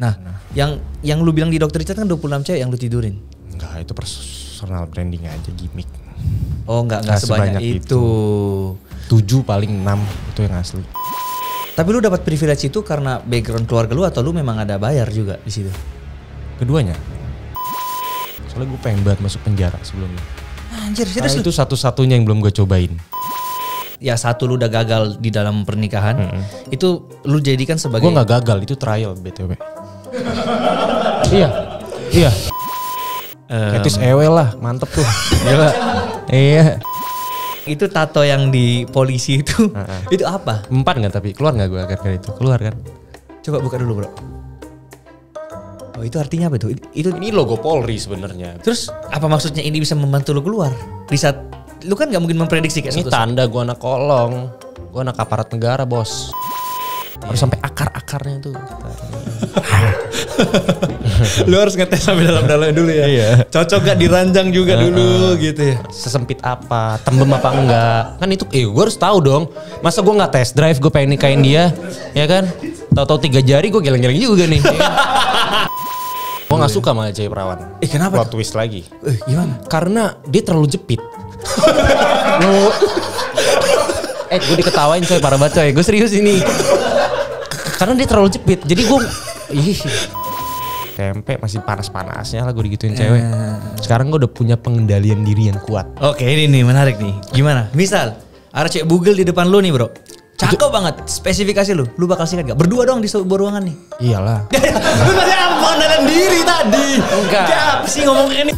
Nah, nah, yang yang lu bilang di Dokter Richard kan 26 cewek yang lu tidurin. Enggak, itu personal branding aja gimmick. Oh, enggak enggak, sebanyak, sebanyak itu. itu. 7 paling 6 itu yang asli. Tapi lu dapat privilege itu karena background keluarga lu atau lu memang ada bayar juga di situ? Keduanya. Soalnya gue pengen banget masuk penjara sebelumnya. Anjir, serius itu satu-satunya yang belum gue cobain ya satu lu udah gagal di dalam pernikahan mm -hmm. itu lu jadikan sebagai gue nggak gagal itu trial btw iya, iya. Um, Etis ewe lah, mantep tuh. Gila. iya. Itu tato yang di polisi itu, itu apa? Empat nggak tapi keluar nggak gue akhir-akhir itu? Keluar kan? Coba buka dulu bro. Oh itu artinya apa tuh? Itu ini logo Polri sebenarnya. Terus apa maksudnya ini bisa membantu lo keluar? Di saat lu kan nggak mungkin memprediksi kayak ini tanda gue anak kolong, gue anak aparat negara bos harus iya. sampai akar-akarnya tuh lu harus ngetes sampai dalam dalamnya dulu ya iya. cocok gak diranjang juga dulu gitu ya sesempit apa tembem apa enggak kan itu eh gue harus tahu dong masa gue nggak tes drive gue pengen nikahin dia ya kan tahu-tahu tiga jari gue geleng-geleng juga nih gue nggak suka sama cewek perawan eh kenapa plot twist lagi eh, gimana karena dia terlalu jepit lu Eh gue diketawain coy para baca ya. Gue serius ini karena dia terlalu jepit. Jadi gue ih tempe masih panas-panasnya lah gue digituin iya. cewek. Sekarang gue udah punya pengendalian diri yang kuat. Oke ini nih menarik nih. Gimana? Misal ada cek Google di depan lu nih bro. Cakep banget spesifikasi lu. Lu bakal sikat gak? Berdua doang di sebuah ruangan nih. Iyalah. lu tadi apa pengendalian diri tadi? Enggak. Gak sih ngomong ini.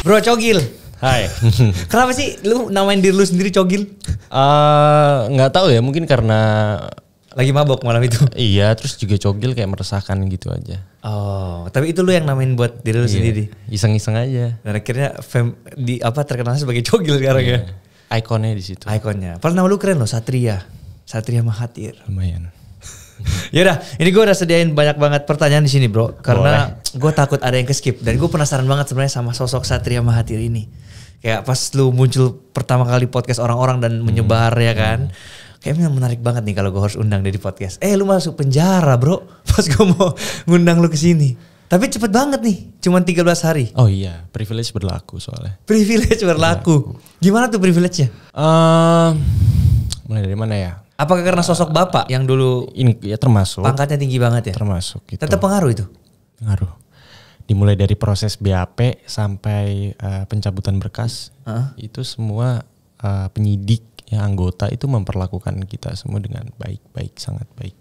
Bro Cogil, Hai. Kenapa sih lu namain diri lu sendiri cogil? Uh, nggak tahu ya, mungkin karena lagi mabok malam itu. Iya, terus juga cogil kayak meresahkan gitu aja. Oh, tapi itu lu yang namain buat diri lu iya, sendiri. Iseng-iseng aja. Dan akhirnya fam, di apa terkenal sebagai cogil sekarang yeah. ya. Iya, ikonnya di situ. Ikonnya. Padahal nama lu keren loh, Satria. Satria Mahathir. Lumayan ya udah ini gue udah sediain banyak banget pertanyaan di sini, bro. Karena gue takut ada yang keskip dan gue penasaran banget sebenarnya sama sosok Satria Mahathir ini. Kayak pas lu muncul pertama kali podcast orang-orang dan hmm. menyebar ya hmm. ya kan. kayaknya menarik banget nih kalau gue harus undang dia di podcast. Eh lu masuk penjara bro, pas gue mau ngundang lu ke sini. Tapi cepet banget nih, tiga 13 hari. Oh iya, privilege berlaku soalnya. Privilege berlaku. berlaku. Gimana tuh privilege-nya? Um, mulai dari mana ya? Apakah karena sosok bapak yang dulu ini ya termasuk pangkatnya tinggi banget ya? Termasuk. Gitu. Tetap pengaruh itu. Pengaruh. Dimulai dari proses BAP sampai uh, pencabutan berkas uh. itu semua uh, penyidik yang anggota itu memperlakukan kita semua dengan baik-baik sangat baik.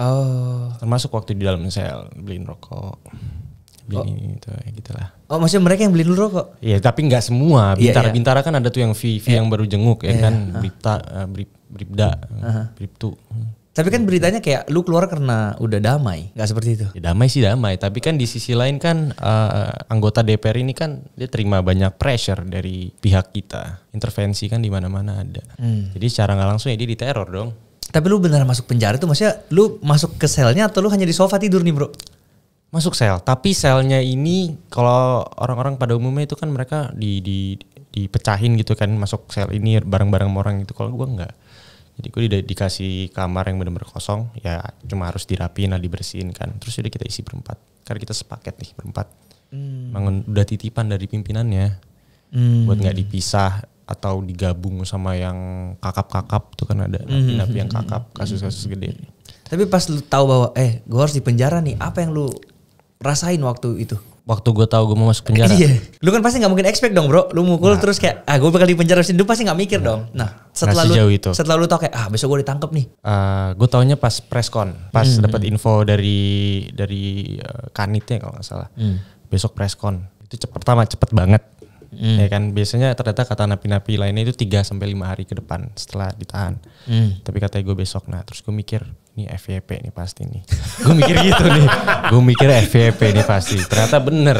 Oh. Termasuk waktu di dalam sel beliin rokok. oh. ini itu ya gitulah. Oh, maksudnya mereka yang beliin dulu rokok? Iya, tapi nggak semua. Bintara-bintara yeah, yeah. bintara kan ada tuh yang Vivi iya. yeah. yang baru jenguk ya yeah. kan. Iya, iya. Bripta uh, Brip Bribda, uh Bribtu. Tapi kan beritanya kayak lu keluar karena udah damai, nggak seperti itu? Ya, damai sih damai, tapi kan di sisi lain kan uh, anggota DPR ini kan dia terima banyak pressure dari pihak kita, intervensi kan di mana-mana ada. Hmm. Jadi secara nggak langsung ya dia diteror dong. Tapi lu benar masuk penjara tuh? maksudnya lu masuk ke selnya atau lu hanya di sofa tidur nih bro? Masuk sel, tapi selnya ini kalau orang-orang pada umumnya itu kan mereka di, di dipecahin gitu kan masuk sel ini bareng-bareng orang itu kalau gua nggak jadi gue udah dikasih kamar yang benar-benar kosong ya cuma harus dirapiin lah dibersihin kan terus udah kita isi berempat karena kita sepaket nih berempat hmm. udah titipan dari pimpinannya hmm. buat nggak dipisah atau digabung sama yang kakap-kakap tuh kan ada hmm. napi-napi yang kakap hmm. kasus-kasus gede tapi pas lu tahu bahwa eh gue harus di penjara nih apa yang lu rasain waktu itu waktu gue tahu gue mau masuk penjara. Iya. Lu kan pasti nggak mungkin expect dong, Bro. Lu mukul nah. terus kayak ah gue bakal di penjara sini, lu pasti nggak mikir nah. dong. Nah, setelah lu itu. setelah lu tau kayak ah besok gue ditangkap nih. Uh, ah, gue taunya pas preskon, pas hmm. dapat info dari dari uh, kanitnya kalau nggak salah. Hmm. Besok preskon. Itu cepet, pertama cepet banget mm. ya kan biasanya ternyata kata napi-napi lainnya itu 3 sampai lima hari ke depan setelah ditahan mm. tapi katanya gue besok nah terus gue mikir ini FVP nih pasti nih gue mikir gitu nih gue mikir FVP nih pasti ternyata bener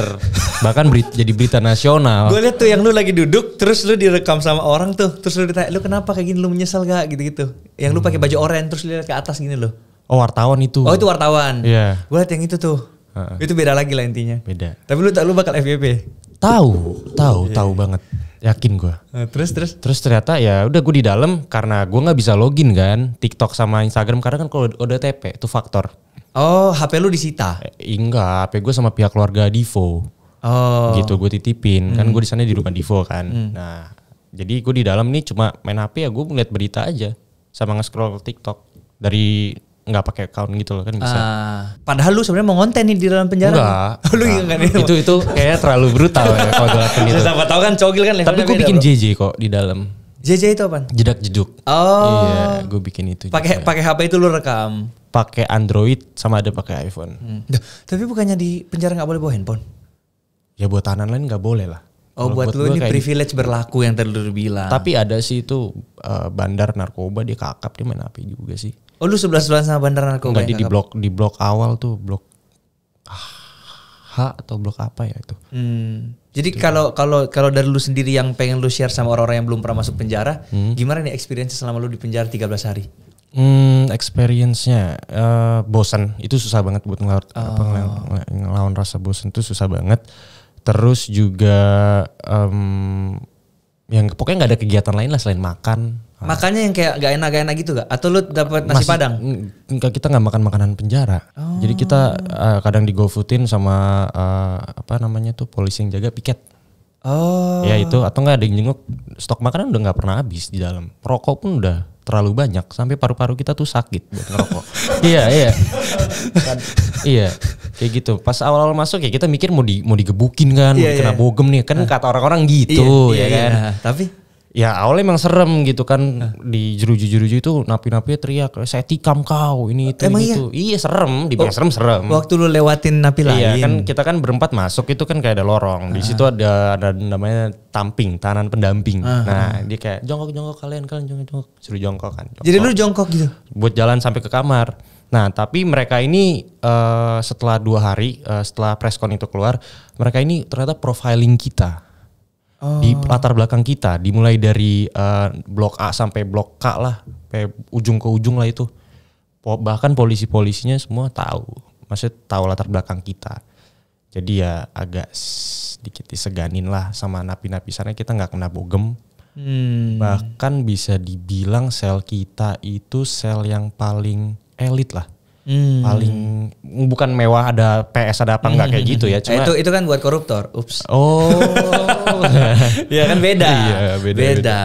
bahkan berita, jadi berita nasional gue liat tuh yang lu lagi duduk terus lu direkam sama orang tuh terus lu ditanya lu kenapa kayak gini lu menyesal gak gitu-gitu yang lu hmm. pakai baju oranye terus lu liat ke atas gini loh oh wartawan itu oh itu wartawan iya yeah. gue liat yang itu tuh Uh-uh. Itu beda lagi lah intinya. Beda. Tapi lu tak lu bakal FVP Tahu, tahu, yeah. tahu banget. Yakin gue. Eh, terus terus. Terus ternyata ya udah gue di dalam karena gue nggak bisa login kan TikTok sama Instagram karena kan kalau udah TP itu faktor. Oh, HP lu disita? Eh, enggak, HP gue sama pihak keluarga Divo. Oh. Gitu gue titipin, kan hmm. kan gue di sana di rumah Divo kan. Hmm. Nah, jadi gue di dalam nih cuma main HP ya gue ngeliat berita aja sama nge-scroll TikTok dari nggak pakai account gitu loh kan bisa. Uh, padahal lu sebenarnya mau ngonten nih di dalam penjara. Enggak. lu enggak, kan? nih. Itu itu kayaknya terlalu brutal ya kalau dilakukan gitu. Ya, siapa tahu kan cogil kan Tapi gue bikin JJ kok di dalam. JJ itu apa? Jedak jeduk. Oh. Iya, gue bikin itu. Pakai pakai HP itu lu rekam. Pakai Android sama ada pakai iPhone. Hmm. Duh, tapi bukannya di penjara nggak boleh bawa handphone? Ya buat tahanan lain nggak boleh lah. Oh buat, buat lu ini gitu. privilege berlaku yang tadi lu bilang. Tapi ada sih itu uh, bandar narkoba dia kakap dia main HP juga sih. Oh lu sebelah sebelah sama bandar narkoba. Enggak, di, di blok di blok awal tuh blok H atau blok apa ya itu. Hmm. Jadi kalau kalau kalau dari lu sendiri yang pengen lu share sama orang-orang yang belum pernah masuk penjara, hmm. gimana nih experience selama lu di penjara 13 hari? Hmm, experience-nya uh, eh, bosan. Itu susah banget buat ngelawan, oh. apa, ngelawan, ngelawan rasa bosan itu susah banget. Terus juga um, yang pokoknya nggak ada kegiatan lain lah selain makan, Ah. makanya yang kayak gak enak-gak enak gitu gak? Atau lu dapet nasi Masih, padang? Enggak, kita gak makan makanan penjara. Oh. Jadi kita uh, kadang digofoodin sama uh, apa namanya tuh polisi yang jaga piket. Oh. Ya itu atau nggak ada yang jenguk stok makanan udah nggak pernah habis di dalam. Rokok pun udah terlalu banyak sampai paru-paru kita tuh sakit buat ngerokok. iya, iya. Kan. iya. Kayak gitu. Pas awal-awal masuk ya kita mikir mau di mau digebukin kan, yeah, mau yeah. kena iya. bogem nih. Kan uh. kata orang-orang gitu yeah, ya yeah, kan. Yeah. Tapi ya awalnya emang serem gitu kan nah. di jeruji-jeruji itu napi-napi teriak saya tikam kau ini itu emang iya? itu iya? iya serem di oh, serem serem waktu lu lewatin napi iya, lain iya kan kita kan berempat masuk itu kan kayak ada lorong di situ ah. ada ada namanya tamping tahanan pendamping ah. nah dia kayak jongkok jongkok kalian kalian jongkok jongkok seru jongkok kan jadi lu jongkok gitu buat jalan sampai ke kamar Nah, tapi mereka ini uh, setelah dua hari uh, setelah preskon itu keluar, mereka ini ternyata profiling kita oh. di latar belakang kita dimulai dari uh, blok A sampai blok K lah sampai ujung ke ujung lah itu po bahkan polisi-polisinya semua tahu maksud tahu latar belakang kita jadi ya agak sedikit diseganin lah sama napi-napi sana kita nggak kena bogem hmm. bahkan bisa dibilang sel kita itu sel yang paling elit lah Hmm. Paling bukan mewah ada PS ada apa enggak kayak hmm. gitu ya. Nah, Cuma itu itu kan buat koruptor. Ups. Oh. ya kan beda. Iya, beda. beda. beda.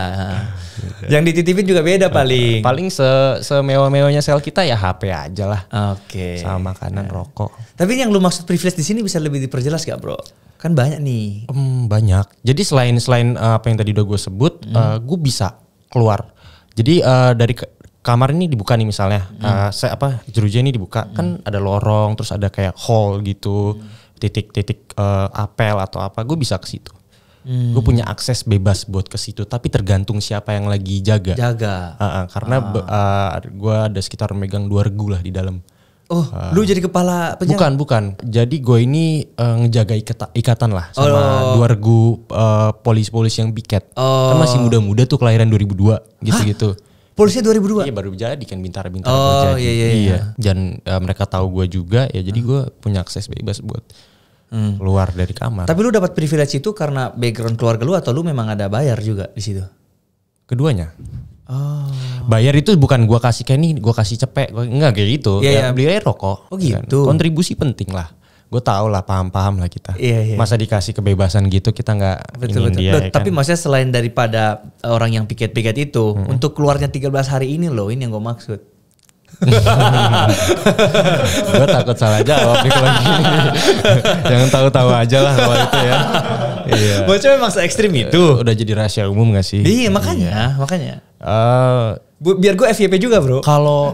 Yang dititipin juga beda paling. Paling se semewah-mewahnya sel kita ya HP aja lah. Oke. Okay. Sama makanan, nah. rokok. Tapi yang lu maksud privilege di sini bisa lebih diperjelas gak, Bro? Kan banyak nih. um, banyak. Jadi selain selain eh, apa yang tadi udah gue sebut, hmm. uh, eh, gue bisa keluar. Jadi uh, dari kamar ini dibuka nih misalnya hmm. uh, eh, saya apa jeruji ini dibuka hmm. kan ada lorong terus ada kayak hall gitu hmm. titik-titik hmm. uh, apel atau apa gue bisa ke situ hmm. gue punya akses bebas buat ke situ tapi tergantung siapa yang lagi jaga jaga uh, uh, karena ah. uh, eh, gue ada sekitar megang dua regu lah di dalam Oh, uh, lu jadi kepala penjara? Bukan, bukan. Jadi gue ini uh, ngejaga ikata, ikatan lah sama oh. dua regu uh, polis-polis yang piket. Kan oh. Kan masih muda-muda tuh kelahiran 2002 gitu-gitu. Polisi 2002. Iya baru jadi kan bintara-bintara oh, baru jadi. Iya, iya, iya, iya. Dan uh, mereka tahu gue juga ya jadi hmm. gue punya akses bebas buat hmm. keluar dari kamar. Tapi lu dapat privilege itu karena background keluarga lu atau lu memang ada bayar juga di situ? Keduanya. Oh. Bayar itu bukan gue kasih kayak ini, gue kasih cepek, enggak kayak gitu. Yeah, ya, iya. beli rokok. Oh iya kan? gitu. Kontribusi penting lah gue tau lah paham-paham lah kita. Iya, iya. Masa dikasih kebebasan gitu kita nggak betul, betul. dia. Loh, ya tapi kan? maksudnya selain daripada orang yang piket-piket itu, hmm. untuk keluarnya 13 hari ini loh, ini yang gue maksud. gue takut salah jawab nih kalau gini. Jangan tahu-tahu aja lah kalau itu ya. Iya. Bocah memang se ekstrim iya, itu. Udah jadi rahasia umum gak sih? Iya makanya, iya. makanya. Uh, Biar gue FYP juga bro. Kalau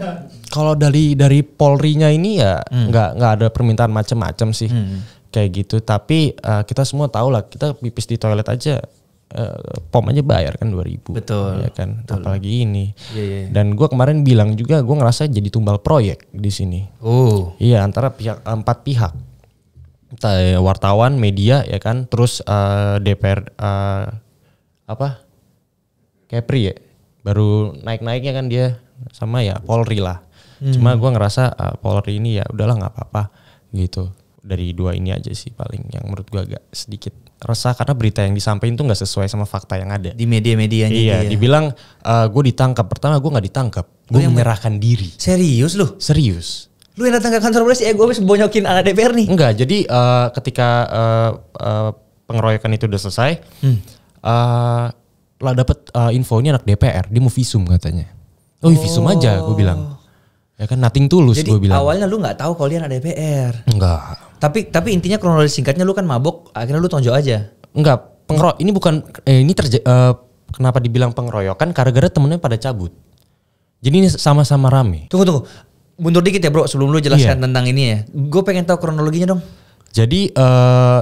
kalau dari dari Polri-nya ini ya hmm. nggak nggak ada permintaan macam-macam sih hmm. kayak gitu. Tapi uh, kita semua tahu lah kita pipis di toilet aja uh, pom aja bayar kan dua ribu, betul ya kan betul. apalagi ini yeah, yeah. Iya. dan gue kemarin bilang juga gue ngerasa jadi tumbal proyek di sini oh iya antara pihak empat pihak eh, wartawan media ya kan terus uh, DPR uh, apa Kepri ya baru naik naiknya kan dia sama ya Polri lah Hmm. Cuma gue ngerasa uh, polar ini ya udahlah nggak apa-apa gitu. Dari dua ini aja sih paling yang menurut gue agak sedikit resah karena berita yang disampaikan tuh nggak sesuai sama fakta yang ada di media media Iya, dia. dibilang uh, ah, gue ditangkap pertama gue nggak ditangkap, gue menyerahkan diri. Serius loh? Serius. Lu yang datang ke kantor polisi, eh gue harus bonyokin anak DPR nih. Enggak, jadi uh, ketika uh, uh, pengeroyokan itu udah selesai, hmm. uh, lah dapat uh, info ini anak DPR, dia mau visum katanya. Oh, oh. visum aja, gue bilang. Oh. Ya kan nothing tulus gue bilang. awalnya lu nggak tahu kalian ada DPR. Enggak. Tapi tapi intinya kronologis singkatnya lu kan mabok, akhirnya lu tonjok aja. Enggak, pengro ini bukan eh, ini terjadi uh, eh, kenapa dibilang pengeroyokan gara-gara temennya pada cabut. Jadi ini sama-sama rame. Tunggu tunggu. Mundur dikit ya, Bro, sebelum lu jelaskan iya. tentang ini ya. Gue pengen tahu kronologinya dong. Jadi eh,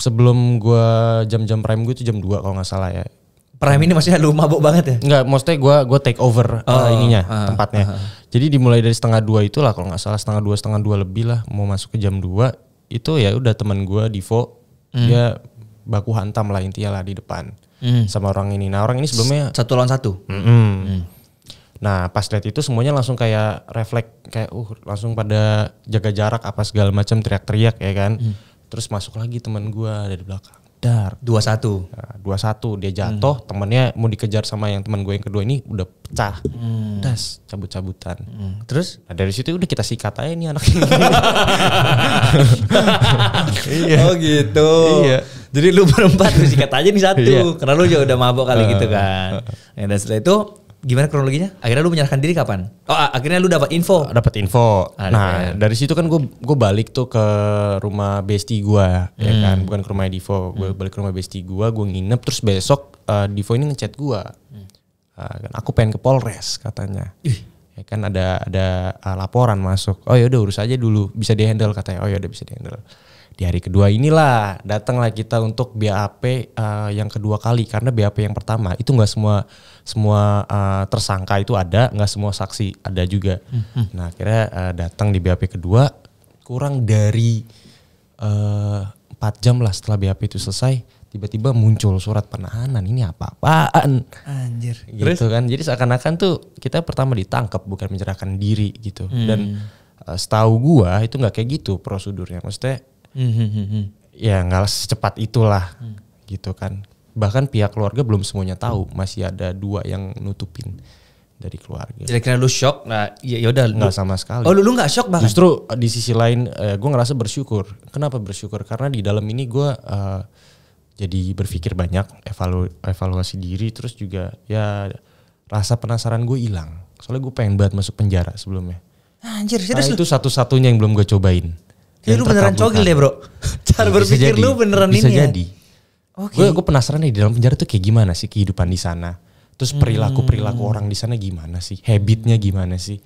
sebelum gue jam-jam prime gue itu jam 2 kalau nggak salah ya. Prime ini maksudnya lu mabok banget ya? Enggak, maksudnya gue gue take over eh, oh, uh, ininya uh, tempatnya. Uh, uh. Jadi dimulai dari setengah dua itulah kalau nggak salah setengah dua setengah dua lebih lah mau masuk ke jam dua itu ya udah teman gue Divo hmm. dia baku hantam lah intinya lah di depan hmm. sama orang ini. Nah orang ini sebelumnya satu lawan satu. Mm -mm. Hmm. Nah pas lihat itu semuanya langsung kayak refleks kayak uh langsung pada jaga jarak apa segala macam teriak-teriak ya kan. Hmm. Terus masuk lagi teman gue dari belakang sadar. Dua satu. Nah, dua satu dia jatuh, hmm. temennya mau dikejar sama yang teman gue yang kedua ini udah pecah, hmm. das cabut-cabutan. Hmm. Terus? Nah, dari situ udah kita sikat aja nih anak iya. oh gitu. Iya. Jadi lu berempat lu sikat aja nih satu, iya. karena lu juga udah mabok kali gitu kan. Nah, dan setelah itu gimana kronologinya? Akhirnya lu menyerahkan diri kapan? Oh, akhirnya lu dapat info. Ah, dapat info. Ah, nah, ya. dari situ kan gue gue balik tuh ke rumah bestie gue, ya hmm. ya kan, bukan ke rumah Divo. Gue hmm. balik ke rumah bestie gue, gue nginep. Terus besok uh, Divo ini ngechat gue, hmm. uh, aku pengen ke Polres katanya. Ih. Ya kan ada ada uh, laporan masuk. Oh ya udah urus aja dulu, bisa dihandle katanya. Oh ya udah bisa dihandle. Di hari kedua inilah datanglah kita untuk BAP uh, eh, yang kedua kali karena BAP yang pertama itu nggak semua semua uh, tersangka itu ada, nggak semua saksi ada juga. Hmm, Nah akhirnya uh, datang di BAP kedua kurang dari empat 4 jam lah setelah BAP itu selesai tiba-tiba muncul surat penahanan ini apa-apaan anjir gitu Terus? kan jadi seakan-akan tuh kita pertama ditangkap bukan menyerahkan diri gitu hmm. dan uh, setahu gua itu nggak kayak gitu prosedurnya maksudnya Hmm, hmm, hmm, hmm. ya nggak secepat itulah mm. gitu kan bahkan pihak keluarga belum semuanya tahu masih ada dua yang nutupin dari keluarga. Jadi kira lu shock, nah iya, ya yaudah nggak sama sekali. Oh lu lu nggak shock banget? Justru eh, di sisi lain, eh, gue ngerasa bersyukur. Kenapa bersyukur? Karena di dalam ini gue uh, jadi berpikir banyak, evalu, evaluasi diri, terus juga ya rasa penasaran gue hilang. Soalnya gue pengen banget masuk penjara sebelumnya. Anjir, nah, serius nah, itu satu-satunya yang belum gue cobain. Jadi lu beneran cogil deh bro. Cara ya, berpikir jadi, lu beneran bisa ini ya. jadi. Oke. Okay. Gue gue penasaran nih di dalam penjara tuh kayak gimana sih kehidupan di sana. Terus perilaku hmm. perilaku hmm. orang di sana gimana sih? Habitnya gimana sih?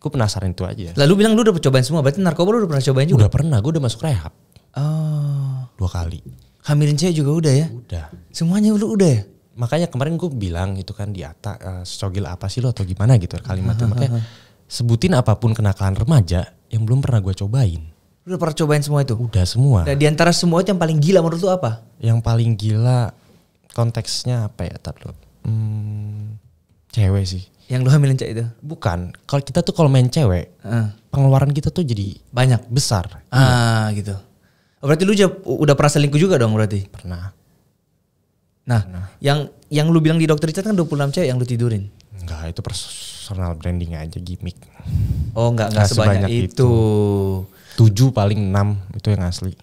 Gue penasaran itu aja. Lalu bilang lu udah cobain semua, berarti narkoba lu udah pernah cobain juga? Udah pernah, gue udah masuk rehab. Oh. Dua kali. Hamilin cewek juga udah ya? Udah. Semuanya lu udah ya? Makanya kemarin gue bilang itu kan di atas uh, eh, cogil apa sih lo atau gimana gitu kalimatnya. Makanya sebutin apapun kenakalan remaja yang belum pernah gue cobain udah pernah cobain semua itu? Udah semua. Nah, di antara semua itu yang paling gila menurut lu apa? Yang paling gila konteksnya apa ya? Tar lo, Hmm, cewek sih. Yang lu hamilin cewek itu? Bukan. Kalau kita tuh kalau main cewek, uh. pengeluaran kita tuh jadi banyak, besar. Ah, gitu. Oh, berarti lu udah pernah selingkuh juga dong berarti? Pernah. Nah, pernah. yang yang lu bilang di dokter itu kan 26 cewek yang lu tidurin. Enggak, itu personal branding aja gimmick. Oh, enggak enggak sebanyak, sebanyak itu. itu tujuh paling enam itu yang asli.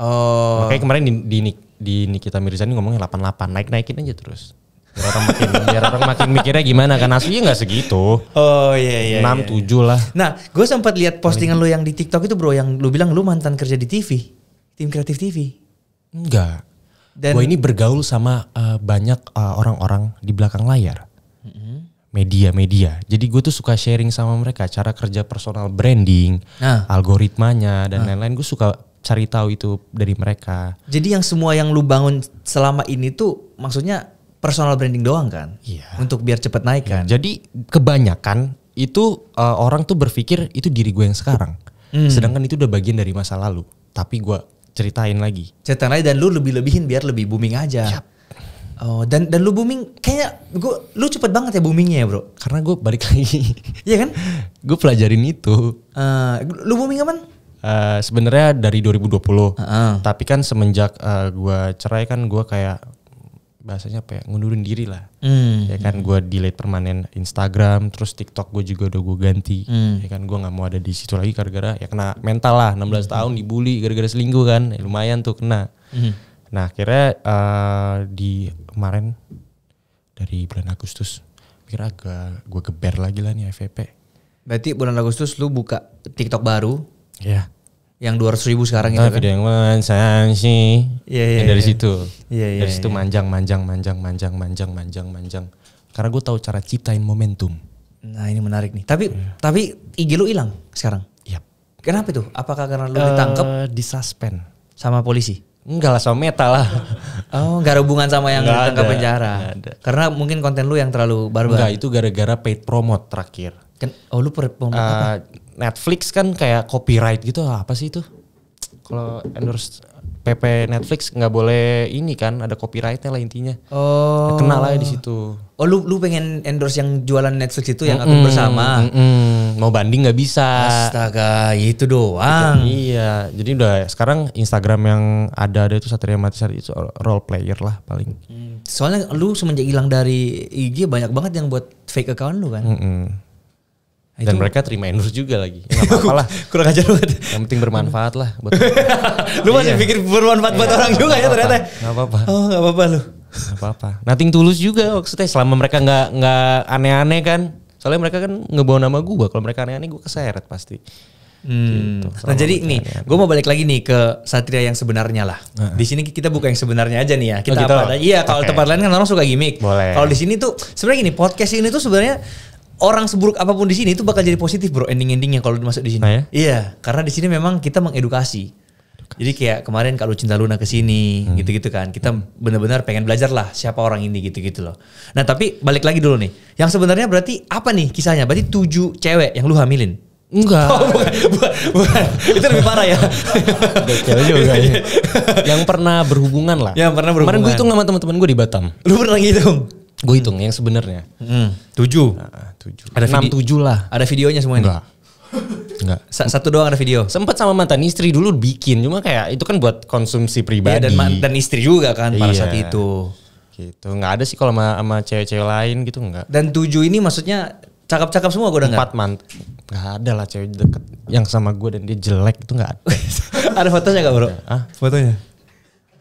Oh. Makanya kemarin di, di, di Nikita Mirzani ngomongnya 88, naik-naikin aja terus. Biar orang makin biar orang makin mikirnya gimana kan aslinya gak segitu. Oh iya iya. 6 iya. 7 iya. lah. Nah, gue sempat lihat postingan lu yang di TikTok itu bro yang lu bilang lu mantan kerja di TV. Tim kreatif TV. Enggak. gue ini bergaul sama uh, banyak eh, orang-orang uh, orang -orang di belakang layar media-media. Jadi gue tuh suka sharing sama mereka cara kerja personal branding, nah. algoritmanya dan lain nah. lain-lain. Gue suka cari tahu itu dari mereka. Jadi yang semua yang lu bangun selama ini tuh maksudnya personal branding doang kan? Iya. Untuk biar cepet naik iya. kan? Ya, jadi kebanyakan itu uh, orang tuh berpikir itu diri gue yang sekarang. Hmm. Sedangkan itu udah bagian dari masa lalu. Tapi gue ceritain lagi. Ceritain lagi dan lu lebih-lebihin biar lebih booming aja. Yap Oh dan dan lu booming kayaknya gua lu cepet banget ya boomingnya ya bro? Karena gue balik lagi. Iya kan? gue pelajarin itu. Uh, lu booming kapan? Uh, Sebenarnya dari 2020. Uh -uh. Tapi kan semenjak uh, eh, gue cerai kan gue kayak bahasanya apa ya ngundurin diri lah. Mm. Ya kan gua delete permanen Instagram, terus TikTok gue juga udah gue ganti. Mm. Ya kan gue nggak mau ada di situ lagi gara-gara ya kena mental lah. 16 mm. tahun dibully gara-gara selingkuh kan, ya, lumayan tuh kena. Mm. Nah akhirnya uh, di kemarin dari bulan Agustus kira agak gue geber lagi lah nih FVP. Berarti bulan Agustus lu buka TikTok baru? Iya. Yang dua ratus ribu sekarang nah, itu kan? Yang sih. Iya iya, iya. iya iya. Dari situ. Iya iya. Dari situ ya. manjang manjang manjang manjang manjang manjang manjang. Karena gue tahu cara ciptain momentum. Nah ini menarik nih. Tapi yeah. tapi IG lu hilang sekarang? Iya. Kenapa itu? Apakah karena lu uh, ditangkap? Eh, Disuspend. Sama polisi? Enggak lah sama meta lah. Oh, enggak ada hubungan sama yang enggak penjara. ada. Karena mungkin konten lu yang terlalu barbar. Enggak, itu gara-gara paid promote terakhir. Kan oh, lu paid promote uh, apa? Eh, Netflix kan kayak copyright gitu apa sih itu? Kalau endorse PP Netflix nggak boleh ini kan ada copyrightnya lah intinya. Oh. Ya, kenal lah di situ. Oh lu lu pengen endorse yang jualan Netflix itu yang mm -mm, bersama. Mm -mm. Mau banding nggak bisa. Astaga, itu doang. Jadi, iya, jadi udah sekarang Instagram yang ada ada itu Satria Mati satria itu role player lah paling. Hmm. Soalnya lu semenjak hilang dari IG banyak banget yang buat fake account lu kan. Mm -mm. Nah, Dan itu... mereka terima endorse juga lagi. Ya, apa-apa Kurang ajar banget. Yang penting bermanfaat lah. Buat lu masih iya. pikir bermanfaat iya. buat orang juga gak ya apa -apa. ternyata. Gak apa-apa. Oh gak apa-apa lu. Gak apa-apa. Nothing tulus juga maksudnya selama mereka gak, nggak aneh-aneh kan. Soalnya mereka kan ngebawa nama gue. Kalau mereka aneh-aneh gue keseret pasti. Hmm. Gitu. Nah jadi nih, gue mau balik lagi nih ke satria yang sebenarnya lah. Uh -huh. Di sini kita buka yang sebenarnya aja nih ya. Kita oh, gitu? apa? Iya, kalau okay. tempat lain kan orang suka gimmick. Kalau di sini tuh sebenarnya gini, podcast ini tuh sebenarnya orang seburuk apapun di sini itu bakal jadi positif bro ending-endingnya kalau masuk di sini. Nah, ya? Iya, karena di sini memang kita mengedukasi. Edukasi. Jadi kayak kemarin kalau Cinta Luna ke sini hmm. gitu-gitu kan. Kita benar-benar pengen belajar lah siapa orang ini gitu-gitu loh. Nah, tapi balik lagi dulu nih. Yang sebenarnya berarti apa nih kisahnya? Berarti tujuh cewek yang lu hamilin. Enggak. Oh, bukan, bukan, bukan. Itu lebih parah ya. juga ya. Yang pernah berhubungan lah. Yang pernah berhubungan. Kemarin gue hitung sama teman-teman gue di Batam. Lu pernah ngitung? Gue hitung hmm. yang sebenarnya. Hmm. Tujuh. Nah, tujuh. Ada Enam tujuh lah. Ada videonya semuanya ini? Enggak. Sa Satu doang ada video. Sempat sama mantan istri dulu bikin, cuma kayak itu kan buat konsumsi iya, pribadi. Iya, dan mantan istri juga kan pada iya. saat itu. Gitu. Enggak ada sih kalau sama, sama cewek-cewek lain gitu enggak. Dan tujuh ini maksudnya cakap-cakap semua gue udah Empat mantan. Enggak ada lah cewek deket yang sama gue dan dia jelek itu enggak ada. ada fotonya enggak, Bro? Ah, fotonya.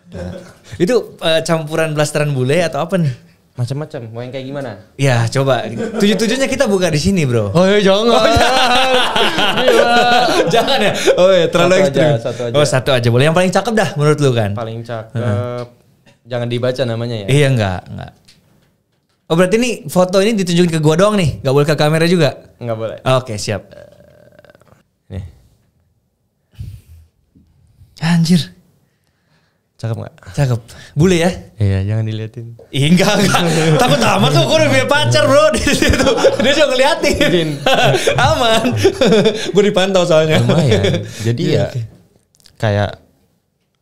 Ada. itu uh, campuran blasteran bule atau apa nih? macam-macam mau yang kayak gimana ya coba tujuh tujuhnya kita buka di sini bro oh ya jangan oh, jangan. Iya. jangan ya oh ya terlalu satu ekstrim aja, satu aja. oh satu aja boleh yang paling cakep dah menurut lu kan paling cakep hmm. jangan dibaca namanya ya iya enggak enggak oh berarti ini foto ini ditunjukin ke gua doang nih nggak boleh ke kamera juga nggak boleh oh, oke siap uh, nih anjir Cakep gak? Cakep. Bule ya? Iya, jangan diliatin. Ih, enggak, enggak. Takut amat tuh, gue udah punya pacar bro. Di situ. Dia juga ngeliatin. Aman. gue dipantau soalnya. Lumayan. Jadi iya, ya, kayak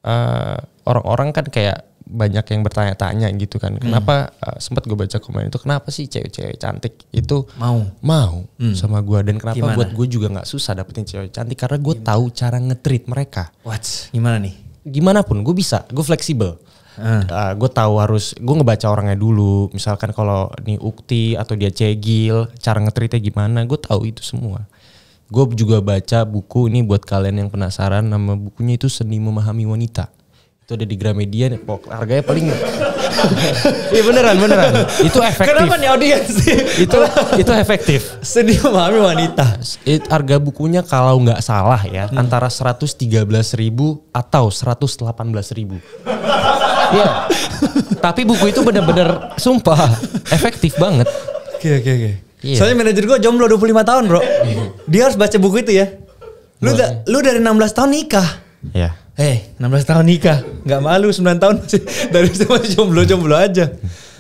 orang eh, orang-orang kan kayak banyak yang bertanya-tanya gitu kan. Hmm. Kenapa hmm. uh, eh, sempat gue baca komen itu kenapa sih cewek-cewek cantik itu mau mau hmm. sama gue dan kenapa Gimana? buat gue juga gak susah dapetin cewek cantik karena gue tahu cara ngetrit mereka. What? Gimana nih? gimana pun gue bisa gue fleksibel uh. Ah. uh, ah, gue tahu harus gue ngebaca orangnya dulu misalkan kalau ini ukti atau dia cegil cara ngetritnya gimana gue tahu itu semua gue juga baca buku ini buat kalian yang penasaran nama bukunya itu seni memahami wanita itu ada di Gramedia nih, pok harganya paling Iya beneran beneran. Itu efektif. Kenapa nih audiens? itu itu efektif. Sedih memahami wanita. It, harga bukunya kalau nggak salah ya hmm. antara 113 ribu atau 118 ribu. Iya. Tapi buku itu bener-bener sumpah efektif banget. Oke oke oke. Iya. Soalnya manajer gue jomblo 25 tahun bro. Iya. Dia harus baca buku itu ya. Lu, da, lu dari 16 tahun nikah. Iya. Eh, hey, 16 tahun nikah, nggak malu 9 tahun masih dari itu masih jomblo-jomblo aja.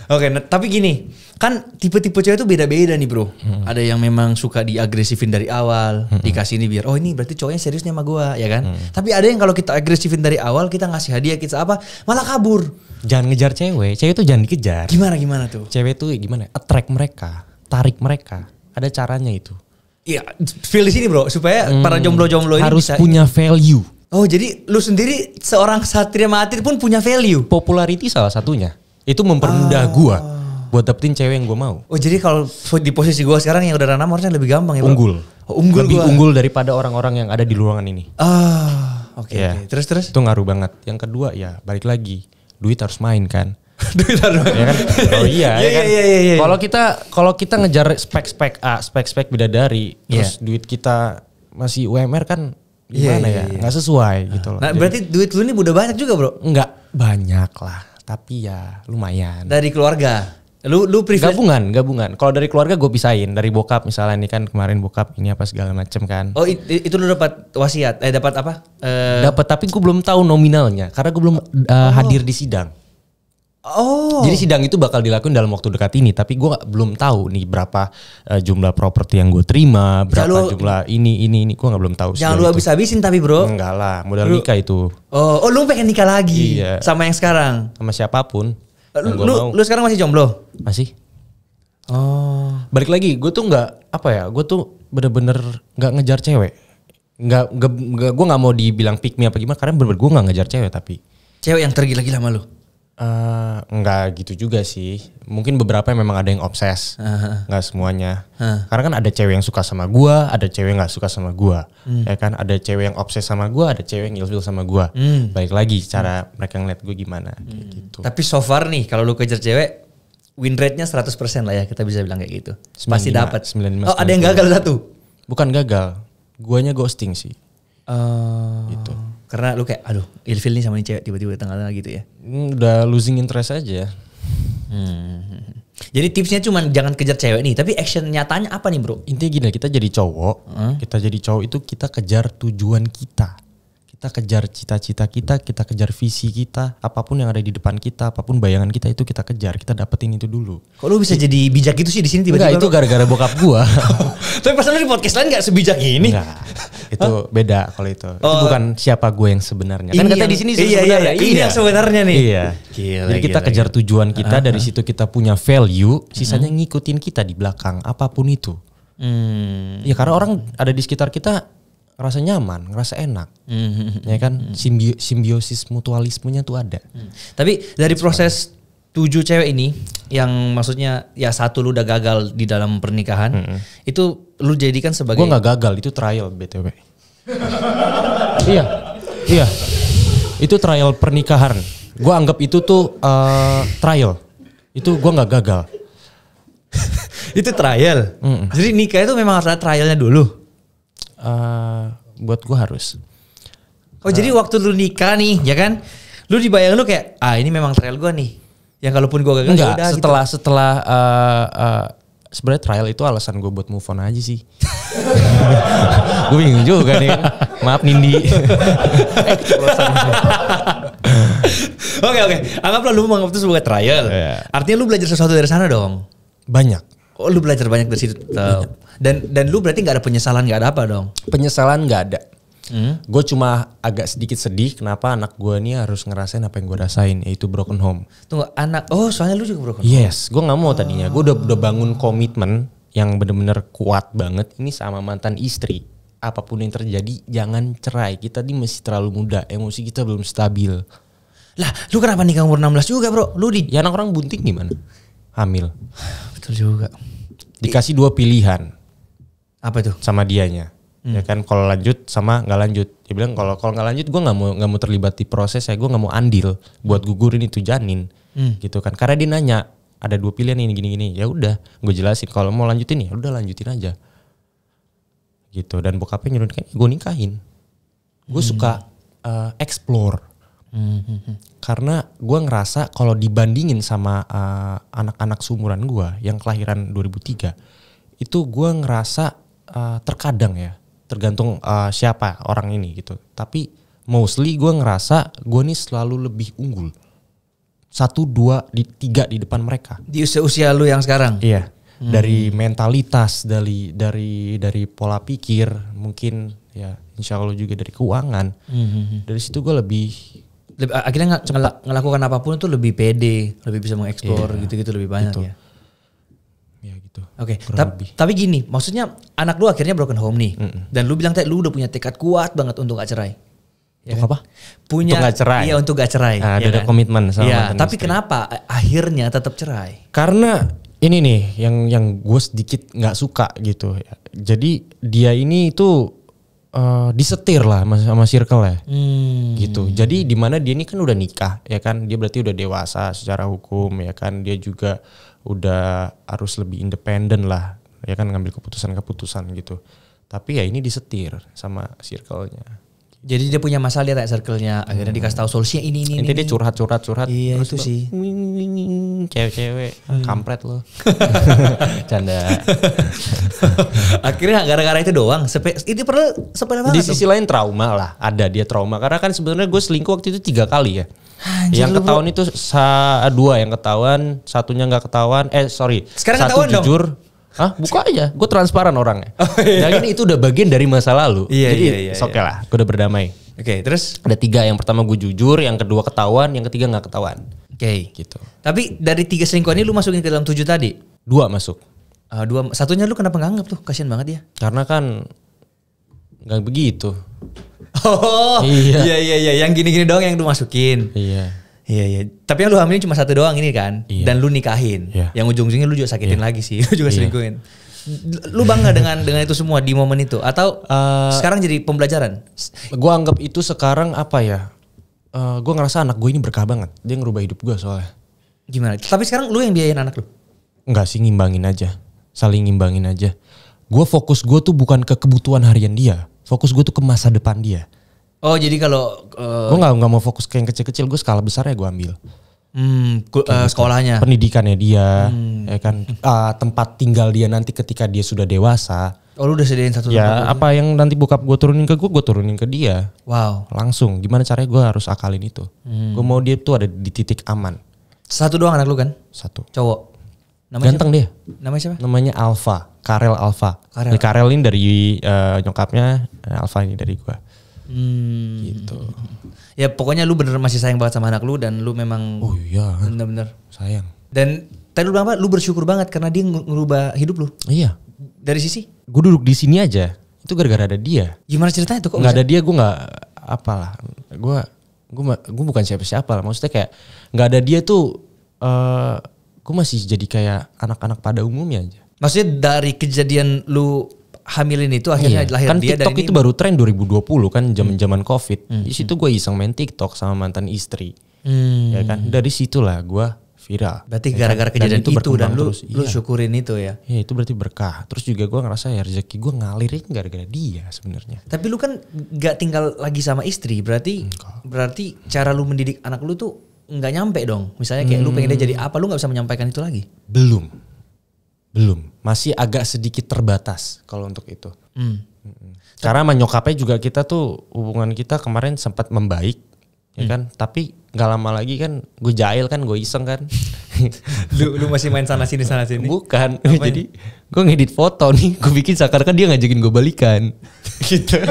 Oke, okay, nah, tapi gini, kan tipe-tipe cewek itu beda-beda nih, Bro. Hmm. Ada yang memang suka diagresifin dari awal, hmm. dikasih ini biar oh ini berarti cowoknya seriusnya sama gua, ya kan? Hmm. Tapi ada yang kalau kita agresifin dari awal, kita ngasih hadiah, kita apa, malah kabur. Jangan ngejar cewek, cewek itu jangan dikejar. Gimana gimana tuh? Cewek itu gimana? Attract mereka, tarik mereka. Ada caranya itu. Iya, feel di sini, Bro, supaya hmm. para jomblo-jomblo ini harus bisa punya value Oh jadi lu sendiri seorang satria mati pun punya value. Popularity salah satunya. Itu mempermudah ah. gua buat dapetin cewek yang gua mau. Oh jadi kalau di posisi gua sekarang yang udah ranam harusnya lebih gampang ya. Bro? Unggul. Oh, unggul lebih gua. unggul daripada orang-orang yang ada di ruangan ini. Ah oke. Okay, ya. okay. Terus terus. Itu ngaruh banget. Yang kedua ya balik lagi duit harus main kan. duit harus. main ya kan? Oh iya. iya, ya iya kan? iya iya. iya, iya. Kalau kita kalau kita ngejar spek spek A, spek spek bidadari, yeah. terus duit kita masih UMR kan Iya, gimana yeah, ya iya. nggak yeah, yeah. sesuai nah. gitu loh. Nah, Jadi, berarti duit lu ini udah banyak juga bro? Nggak banyak lah, tapi ya lumayan. Dari keluarga? Lu lu privilege? Gabungan, gabungan. Kalau dari keluarga gue pisahin dari bokap misalnya ini kan kemarin bokap ini apa segala macem kan. Oh it, itu lu dapat wasiat? Eh dapat apa? Uh... Dapat tapi gue belum tahu nominalnya karena gue belum uh, oh. hadir di sidang. Oh. Jadi sidang itu bakal dilakukan dalam waktu dekat ini, tapi gue belum tahu nih berapa uh, jumlah properti yang gue terima, berapa lu, jumlah ini ini ini gue nggak belum tahu. Jangan lu habis-habisin tapi bro. Enggak lah, modal lu, nikah itu. Oh, oh lu pengen nikah lagi? Iya. Sama yang sekarang? Sama siapapun. Eh, lu, lu, lu sekarang masih jomblo? Masih. Oh. Balik lagi, gue tuh nggak apa ya, gue tuh bener-bener nggak -bener ngejar cewek. Nggak, gue nggak mau dibilang pick me apa gimana, karena bener-bener gue nggak ngejar cewek tapi. Cewek yang tergila-gila sama lu? Uh, nggak gitu juga sih. Mungkin beberapa yang memang ada yang obses, uh-huh. nggak semuanya. Uh. Karena kan ada cewek yang suka sama gua, ada cewek yang nggak suka sama gua, hmm. ya kan? Ada cewek yang obses sama gua, ada cewek yang ilfil sama gua. Hmm. Baik lagi cara hmm. mereka ngeliat gue gimana, hmm. kayak gitu. Tapi so far nih, kalau lu kejar cewek, win rate-nya 100% lah ya kita bisa bilang kayak gitu. 95, Pasti dapat. Oh ada yang gagal satu? Bukan gagal, guanya ghosting sih. Uh. Gitu karena lu kayak aduh ilfil nih sama nih cewek tiba-tiba tengah-tengah gitu ya. Hmm, udah losing interest aja. Ya. Hmm. Jadi tipsnya cuma jangan kejar cewek nih, tapi action nyatanya apa nih bro? Intinya gini, kita jadi cowok, hmm? kita jadi cowok itu kita kejar tujuan kita kita kejar cita-cita kita, kita kejar visi kita, apapun yang ada di depan kita, apapun bayangan kita itu kita kejar, kita dapetin itu dulu. Kok lu bisa iya. jadi, bijak itu sih di sini tiba-tiba? itu gara-gara bokap gua. Tapi pas lu di podcast lain gak sebijak ini. Itu beda kalau itu. Itu oh. bukan siapa gue yang sebenarnya. kan iya. kata di sini iya, iya, sebenarnya. Iya, ini yang sebenarnya nih. Iya. jadi kita kejar tujuan kita, dari situ kita punya value, sisanya hmm. ngikutin kita di belakang apapun itu. Hmm. Ya karena orang ada di sekitar kita rasa nyaman, ngerasa enak, mm-hmm. ya kan hmm. Simbio, simbiosis mutualismenya tuh ada. Mm. Tapi dari proses tujuh cewek ini yang maksudnya ya satu lu udah gagal di dalam pernikahan, mm-hmm. itu lu jadikan sebagai. Gue nggak gagal, itu trial btw. iya, iya, itu trial pernikahan. Gue anggap itu tuh uh, trial, itu gue nggak gagal. itu trial. Mm. Jadi nikah itu memang harus ada trialnya dulu. Eh, buat gue harus. Oh jadi eh. waktu lu nikah nih ya kan, lu dibayang lu kayak ah ini memang trial gue nih. Yang kalaupun gue gagal ya Enggak, yaudah, setelah gitu. setelah uh, uh, sebenarnya trial itu alasan gue buat move on aja sih. gue bingung juga nih. Maaf Nindi. Oke oke, anggaplah lu menganggap itu sebagai trial. Yeah. Artinya lu belajar sesuatu dari sana dong. Banyak. Oh lu belajar banyak dari situ Dan dan lu berarti nggak ada penyesalan nggak ada apa dong? Penyesalan nggak ada. Hmm? Gue cuma agak sedikit sedih kenapa anak gue ini harus ngerasain apa yang gue rasain yaitu broken home. Tunggu anak, oh soalnya lu juga broken home. Yes, gue nggak mau tadinya. Gue udah udah bangun komitmen yang bener-bener kuat banget ini sama mantan istri. Apapun yang terjadi jangan cerai. Kita ini masih terlalu muda, emosi kita belum stabil. Lah, lu kenapa nikah umur 16 juga, Bro? Lu di Ya anak orang bunting gimana? hamil. Betul juga. Dikasih dua pilihan. Apa itu? Sama dianya. Hmm. Ya kan kalau lanjut sama nggak lanjut. Dia bilang kalau kalau nggak lanjut gue nggak mau nggak mau terlibat di proses ya gue nggak mau andil buat gugurin itu janin. Hmm. Gitu kan. Karena dia nanya ada dua pilihan ini gini gini. Ya udah gue jelasin kalau mau lanjutin ya udah lanjutin aja. Gitu dan bokapnya nyuruh kan gue nikahin. Gue hmm. suka uh, explore karena gue ngerasa kalau dibandingin sama anak eh, anak-anak seumuran gue yang kelahiran 2003, itu gue ngerasa uh, terkadang ya, tergantung uh, siapa orang ini gitu. Tapi mostly gue ngerasa gue nih selalu lebih unggul. Satu, dua, di, tiga di depan mereka. Di usia-usia lu yang sekarang? Iya. Hmm. Dari mentalitas, dari dari dari pola pikir, mungkin ya insya Allah juga dari keuangan. Hmm. hmm, hmm. Dari situ gue lebih lebih, akhirnya nggak ngel, ngelakukan apapun itu lebih pede, lebih bisa mengeksplor yeah. gitu-gitu lebih banyak gitu. ya. Ya gitu. Oke, okay. Ta tapi gini, maksudnya anak lu akhirnya broken home nih, mm -mm. dan lu bilang tadi lu udah punya tekad kuat banget untuk gak cerai. Ya untuk kan? apa? Punya untuk gak cerai. Iya, untuk gak cerai. Nah, ya ada kan? komitmen sama ya, tapi istri. kenapa akhirnya tetap cerai? Karena ini nih yang yang gue sedikit nggak suka gitu. Jadi dia ini tuh uh, disetir lah sama, sama circle ya. Hmm. Gitu. Jadi di mana dia ini kan udah nikah ya kan. Dia berarti udah dewasa secara hukum ya kan. Dia juga udah harus lebih independen lah ya kan ngambil keputusan-keputusan gitu. Tapi ya ini disetir sama circle-nya. Jadi dia punya masalah dia kayak circle-nya. Akhirnya hmm. dikasih tahu solusinya ini ini. Intinya dia curhat-curhat curhat. Iya Terus itu sih. Hmm. Cewek-cewek hmm. kampret loh. Canda. Akhirnya gara-gara itu doang. Sepe, itu perlu sepele banget. Di sisi tuh. lain trauma lah. Ada dia trauma karena kan sebenarnya gue selingkuh waktu itu tiga kali ya. Anjir yang ketahuan itu sa dua yang ketahuan, satunya nggak ketahuan. Eh sorry. Sekarang satu ketahuan jujur, dong Hah, buka aja. Gue transparan orangnya. Oh, iya. ini itu udah bagian dari masa lalu. Iya, Jadi iya, iya, oke iya. lah, gue udah berdamai. Oke, okay, terus ada tiga. Yang pertama gue jujur, yang kedua ketahuan, yang ketiga nggak ketahuan. Oke, okay. gitu. Tapi dari tiga selingkuhan ini lu masukin ke dalam tujuh tadi? Dua masuk. Uh, dua, satunya lu kenapa nganggap tuh? Kasian banget ya. Karena kan nggak begitu. Oh, iya. iya iya iya, yang gini-gini doang yang lu masukin. Iya. Iya iya. Tapi yang lu hamilin cuma satu doang ini kan, iya. dan lu nikahin. Iya. Yang ujung-ujungnya lu juga sakitin iya. lagi sih, lu juga iya. selingkuhin. Lu bangga dengan dengan itu semua di momen itu atau uh, sekarang jadi pembelajaran? Gua anggap itu sekarang apa ya? Uh, eh, gue ngerasa anak gue ini berkah banget. Dia ngerubah hidup gue soalnya. Gimana? Tapi sekarang lu yang biayain anak lu? Enggak sih, ngimbangin aja. Saling ngimbangin aja. Gue fokus gue tuh bukan ke kebutuhan harian dia. Fokus gue tuh ke masa depan dia. Oh jadi kalau uh, eh, gue nggak nggak mau fokus ke yang kecil-kecil, gue skala besar ya gue ambil. Hmm, uh, sekolahnya. Pendidikannya dia, hmm. ya kan. Uh, tempat tinggal dia nanti ketika dia sudah dewasa. Oh lu udah sediain satu. Ya apa yang nanti bokap gue turunin ke gue, gue turunin ke dia. Wow. Langsung. Gimana caranya gue harus akalin itu? Hmm. Gue mau dia tuh ada di titik aman. Satu doang anak lu kan? Satu. Cowok. Namanya Ganteng siapa? dia. Namanya siapa? Namanya Alpha. Karel Alpha. Karel. Karel ini dari uh, nyokapnya, Alpha ini dari gue. Hmm. Gitu. Ya pokoknya lu bener masih sayang banget sama anak lu dan lu memang Oh iya. Bener-bener sayang. Dan tadi lu bilang apa? Lu bersyukur banget karena dia ngubah hidup lu. Iya. Dari sisi? Gue duduk di sini aja. Itu gara-gara ada dia. Gimana ceritanya tuh kok? Gak ada dia gue nggak apalah. Gue gue gue bukan siapa-siapa lah. Maksudnya kayak nggak ada dia tuh eh uh, gue masih jadi kayak anak-anak pada umumnya aja. Maksudnya dari kejadian lu hamilin itu akhirnya iya. lahir kan dia TikTok dan itu ini... baru tren 2020 kan hmm. zaman-zaman hmm. Covid. Hmm. Di situ gue iseng main TikTok sama mantan istri. Hmm. Ya kan dari situlah gue viral. Berarti ya kan? gara-gara ya, kejadian itu, itu dan lu terus. lu iya. syukurin itu ya. Ya itu berarti berkah. Terus juga gue ngerasa ya rezeki gue ngalirin gara-gara dia sebenarnya. Tapi lu kan gak tinggal lagi sama istri, berarti Enggak. berarti cara lu mendidik anak lu tuh nggak nyampe dong. Misalnya kayak hmm. lu pengen dia hmm. jadi apa, lu nggak bisa menyampaikan itu lagi. Belum. Belum, masih agak sedikit terbatas kalau untuk itu. Hmm. menyokapnya juga kita tuh hubungan kita kemarin sempat membaik, ya hmm. ya kan? Tapi nggak lama lagi kan gue jahil kan gue iseng kan. lu lu masih main sana sini sana sini. Bukan, Apa jadi gue ngedit foto nih, gue bikin sakar kan dia ngajakin gue balikan. gitu.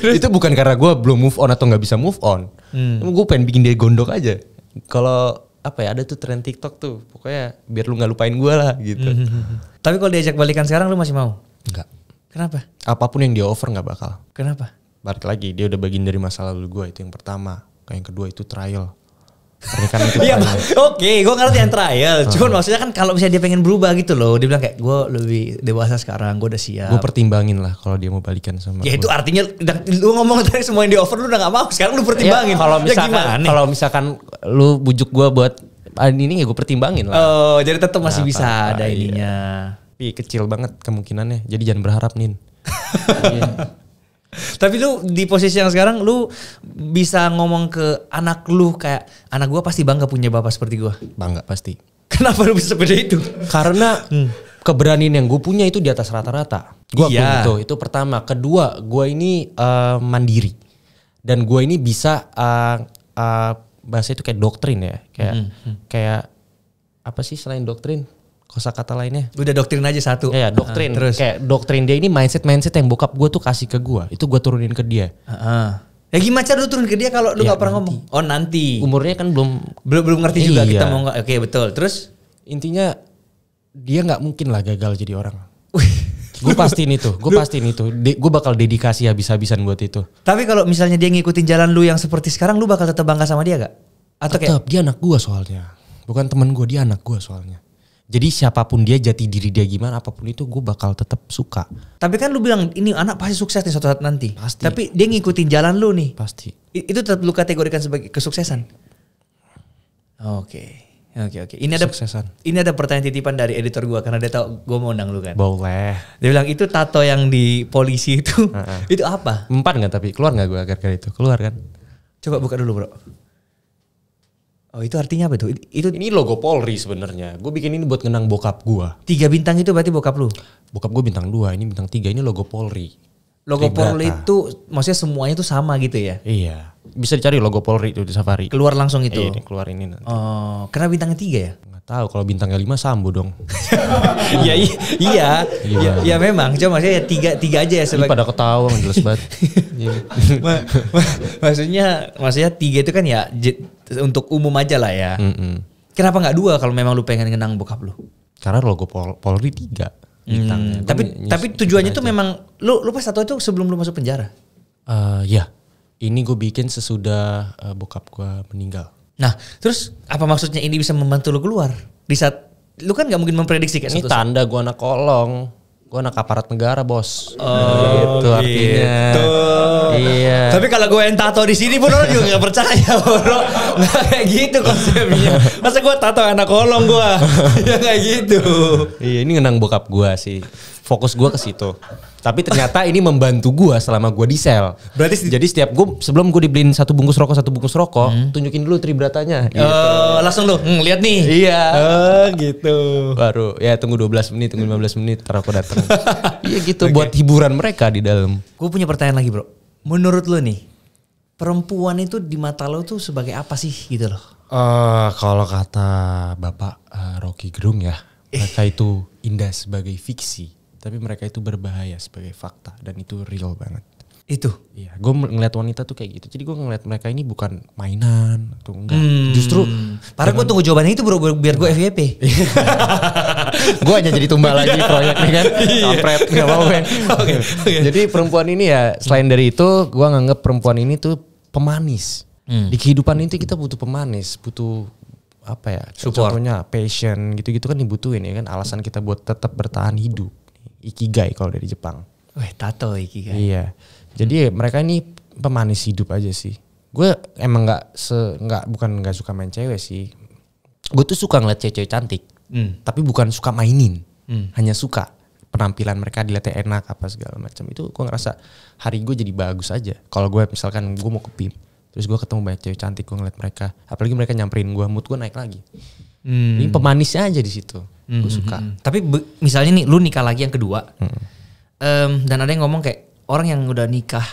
Terus? Itu bukan karena gue belum move on atau nggak bisa move on. Hmm. Gue pengen bikin dia gondok aja. Kalau apa ya ada tuh tren TikTok tuh pokoknya biar lu nggak lupain gue lah gitu. Mm-hmm. Tapi kalau diajak balikan sekarang lu masih mau? Enggak. Kenapa? Apapun yang dia over nggak bakal. Kenapa? Balik lagi dia udah bagian dari masa lalu gue itu yang pertama. Kayak yang kedua itu trial. Pernikahan itu Iya, oke, gue ngerti yang trial. Ah. Cuman maksudnya kan kalau misalnya dia pengen berubah gitu loh, dia bilang kayak gue lebih dewasa sekarang, gue udah siap. Gue pertimbangin lah kalau dia mau balikan sama. Ya gua. itu artinya lu ngomong tadi semua yang di offer lu udah gak mau. Sekarang lu pertimbangin. Iya, ya, kalau misalkan, kalau misalkan lu bujuk gue buat ah, ini ya gue pertimbangin lah. Oh, jadi tetap masih bisa apa, ada iya. ininya. Iya. Tapi kecil banget kemungkinannya. Jadi jangan berharap, Nin. Iya. Tapi lu di posisi yang sekarang lu bisa ngomong ke anak lu kayak anak gua pasti bangga punya bapak seperti gua. Bangga pasti. Kenapa lu bisa beda itu? Karena hmm. keberanian yang gue punya itu di atas rata-rata. Gua iya. itu itu pertama. Kedua, gua ini uh, mandiri dan gua ini bisa uh, uh, bahasa itu kayak doktrin ya, kayak hmm. hmm. kayak apa sih selain doktrin? kosa kata lainnya? Udah doktrin aja satu. ya ya doktrin. Uh, terus kayak doktrin dia ini mindset-mindset yang bokap gue tuh kasih ke gue, itu gue turunin ke dia. Uh, -huh. Ya gimana cara lu turun ke dia kalau lu ya, gak pernah nanti. ngomong? Oh nanti. Umurnya kan belum belum belum ngerti iya. juga kita mau nggak? Oke betul. Terus intinya dia nggak mungkin lah gagal jadi orang. gue pastiin itu, gue pastiin itu. tuh gue bakal dedikasi habis-habisan buat itu. Tapi kalau misalnya dia ngikutin jalan lu yang seperti sekarang, lu bakal tetap bangga sama dia gak? Atau tetap, kayak... dia anak gue soalnya. Bukan temen gue, dia anak gue soalnya. Jadi siapapun dia jati diri dia gimana apapun itu gue bakal tetap suka. Tapi kan lu bilang ini anak pasti sukses nih suatu saat nanti. Pasti. Tapi dia ngikutin jalan lu nih. Pasti. itu tetap lu kategorikan sebagai kesuksesan. Oke. Okay. Oke okay, oke. Okay. Ini kesuksesan. ada ini ada pertanyaan titipan dari editor gue karena dia tahu gue mau undang lu kan. Boleh. Dia bilang itu tato yang di polisi itu itu apa? Empat nggak tapi keluar nggak gue gara-gara itu keluar kan? Coba buka dulu bro. Oh itu artinya apa tuh? Itu ini logo Polri sebenarnya. Gue bikin ini buat ngenang bokap gue. Tiga bintang itu berarti bokap lu? Bokap gue bintang dua, ini bintang tiga, ini logo Polri. Logo Polri itu maksudnya semuanya itu sama gitu ya? Iya bisa dicari logo Polri itu di Safari. Keluar langsung iya, itu. Iya, keluar ini nanti. Oh, karena bintangnya tiga ya? Nggak tahu kalau bintangnya lima Sambo dong. Ya, iya, iya, iya, iya memang. coba saya ya tiga tiga aja ya sebagai. pada ketawa jelas banget. ma ma maksudnya maksudnya tiga itu kan ya untuk umum aja lah ya. Mm -mm. Kenapa nggak dua kalau memang lu pengen kenang bokap lu? Karena logo Pol Polri tiga. Hmm, tapi tapi tujuannya itu memang lu lu pas satu itu sebelum lu masuk penjara. Uh, ya ini gue bikin sesudah uh, bokap gue meninggal. Nah, terus apa maksudnya ini bisa membantu lo keluar di saat lu kan gak mungkin memprediksi kayak ini tanda gue anak kolong gue anak aparat negara bos oh, gitu, gitu. artinya iya tapi kalau gue yang tato di sini pun orang juga nggak percaya bro Gak kayak gitu konsepnya masa gue tato anak kolong gue ya kayak gitu iya ini ngenang bokap gue sih fokus gue ke situ. Tapi ternyata ini membantu gue selama gue di sel. Berarti jadi setiap gue sebelum gue dibeliin satu bungkus rokok satu bungkus rokok, hmm. tunjukin dulu tribratanya. Eh, gitu. Uh, langsung lu hmm, lihat nih. Iya. Uh, gitu. Baru ya tunggu 12 menit, tunggu 15 menit, ntar aku datang. Iya gitu okay. buat hiburan mereka di dalam. Gue punya pertanyaan lagi bro. Menurut lo nih perempuan itu di mata lo tuh sebagai apa sih gitu loh? Uh, kalau kata bapak uh, Rocky Gerung ya, mereka itu indah sebagai fiksi tapi mereka itu berbahaya sebagai fakta dan itu real banget itu iya gue ngeliat wanita tuh kayak gitu jadi gue ngeliat mereka ini bukan mainan atau enggak hmm. justru para gue tunggu jawabannya itu bro biar gue FYP gue aja jadi tumbal lagi proyek nih kan kampret iya. nggak mau jadi perempuan ini ya selain dari itu gue nganggap perempuan ini tuh pemanis hmm. di kehidupan ini kita butuh pemanis butuh apa ya Support. contohnya passion gitu-gitu kan dibutuhin ya kan alasan kita buat tetap bertahan hidup ikigai kalau dari Jepang. Wih, tato ikigai. Iya. Jadi hmm. mereka ini pemanis hidup aja sih. Gue emang nggak se nggak bukan nggak suka main cewek sih. Gue tuh suka ngeliat cewek-cewek cantik, hmm. tapi bukan suka mainin, hmm. hanya suka penampilan mereka dilihatnya enak apa segala macam itu gue ngerasa hari gue jadi bagus aja kalau gue misalkan gue mau ke PIM terus gue ketemu banyak cewek cantik gue ngeliat mereka apalagi mereka nyamperin gue mood gue naik lagi hmm. ini pemanisnya aja di situ mm-hmm. gue suka hmm, hmm. tapi misalnya nih lu nikah lagi yang kedua mm-hmm. um, dan ada yang ngomong kayak orang yang udah nikah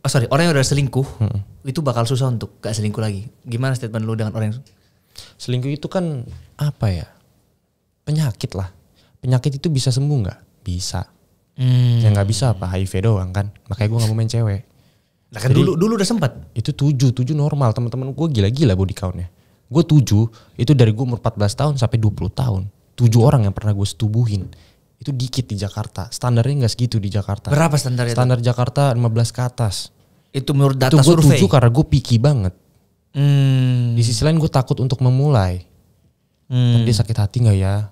oh sorry orang yang udah selingkuh mm-hmm. itu bakal susah untuk gak selingkuh lagi gimana statement lu dengan orang yang selingkuh itu kan apa ya penyakit lah penyakit itu bisa sembuh nggak bisa Hmm. Yang nggak bisa apa HIV doang kan. Makanya gue nggak mau main cewek. Nah, kan Jadi, dulu dulu udah sempat. Itu tujuh tujuh normal teman-teman gue gila-gila body countnya. Gue tujuh itu dari gue umur 14 tahun sampai 20 tahun tujuh orang yang pernah gue setubuhin itu dikit di Jakarta. Standarnya nggak segitu di Jakarta. Berapa standarnya? Standar itu? Jakarta 15 ke atas. Itu menurut data itu survei. tujuh karena gue picky banget. Hmm. Di sisi lain gue takut untuk memulai. Hmm. dia sakit hati nggak ya?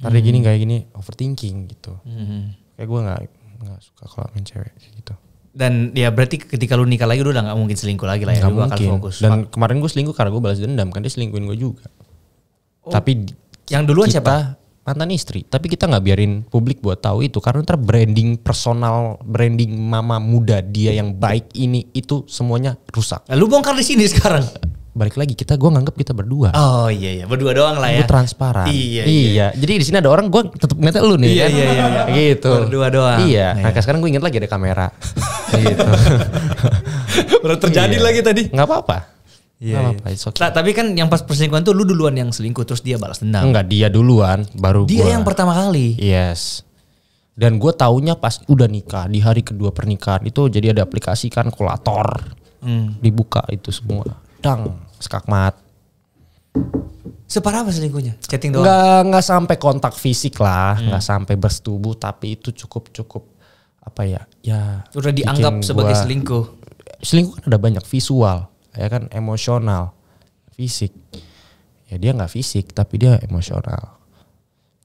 tadi hmm. gini kayak ya gini? Overthinking gitu. Hmm. Kayak gue nggak nggak suka kalau main cewek gitu. Dan ya berarti ketika lu nikah lagi lu udah nggak mungkin selingkuh lagi lah ya? Gak lu mungkin. Bakal fokus. Dan kemarin gue selingkuh karena gue balas dendam kan dia selingkuhin gue juga. Oh. Tapi yang duluan kita. siapa? Mantan istri. Tapi kita nggak biarin publik buat tahu itu karena ntar branding personal, branding mama muda dia yang baik ini itu semuanya rusak. Nah, lu bongkar di sini sekarang. balik lagi kita gue nganggap kita berdua. Oh iya iya, berdua doang lah ya. Gue transparan. Iya, iya. iya. Jadi di sini ada orang gue tetap ngeliat lu nih. Iya, kan? iya iya iya. Gitu. Berdua doang. Iya. iya. Nah, iya. sekarang gue inget lagi ada kamera. gitu. terjadi iya. lagi tadi. Nggak apa-apa. Iya. Yeah, yeah. okay. nah, tapi kan yang pas perselingkuhan tuh lu duluan yang selingkuh terus dia balas dendam. Enggak, dia duluan, baru Dia gua. yang pertama kali. Yes. Dan gue taunya pas udah nikah di hari kedua pernikahan itu jadi ada aplikasi kan kolator. Hmm. Dibuka itu semua. Dang, skakmat. Separah apa selingkuhnya? Chatting doang? Enggak, enggak sampai kontak fisik lah, hmm. enggak sampai bersetubuh tapi itu cukup-cukup apa ya? Ya udah dianggap sebagai gua, selingkuh. Selingkuh kan ada banyak visual ya kan emosional fisik ya dia nggak fisik tapi dia emosional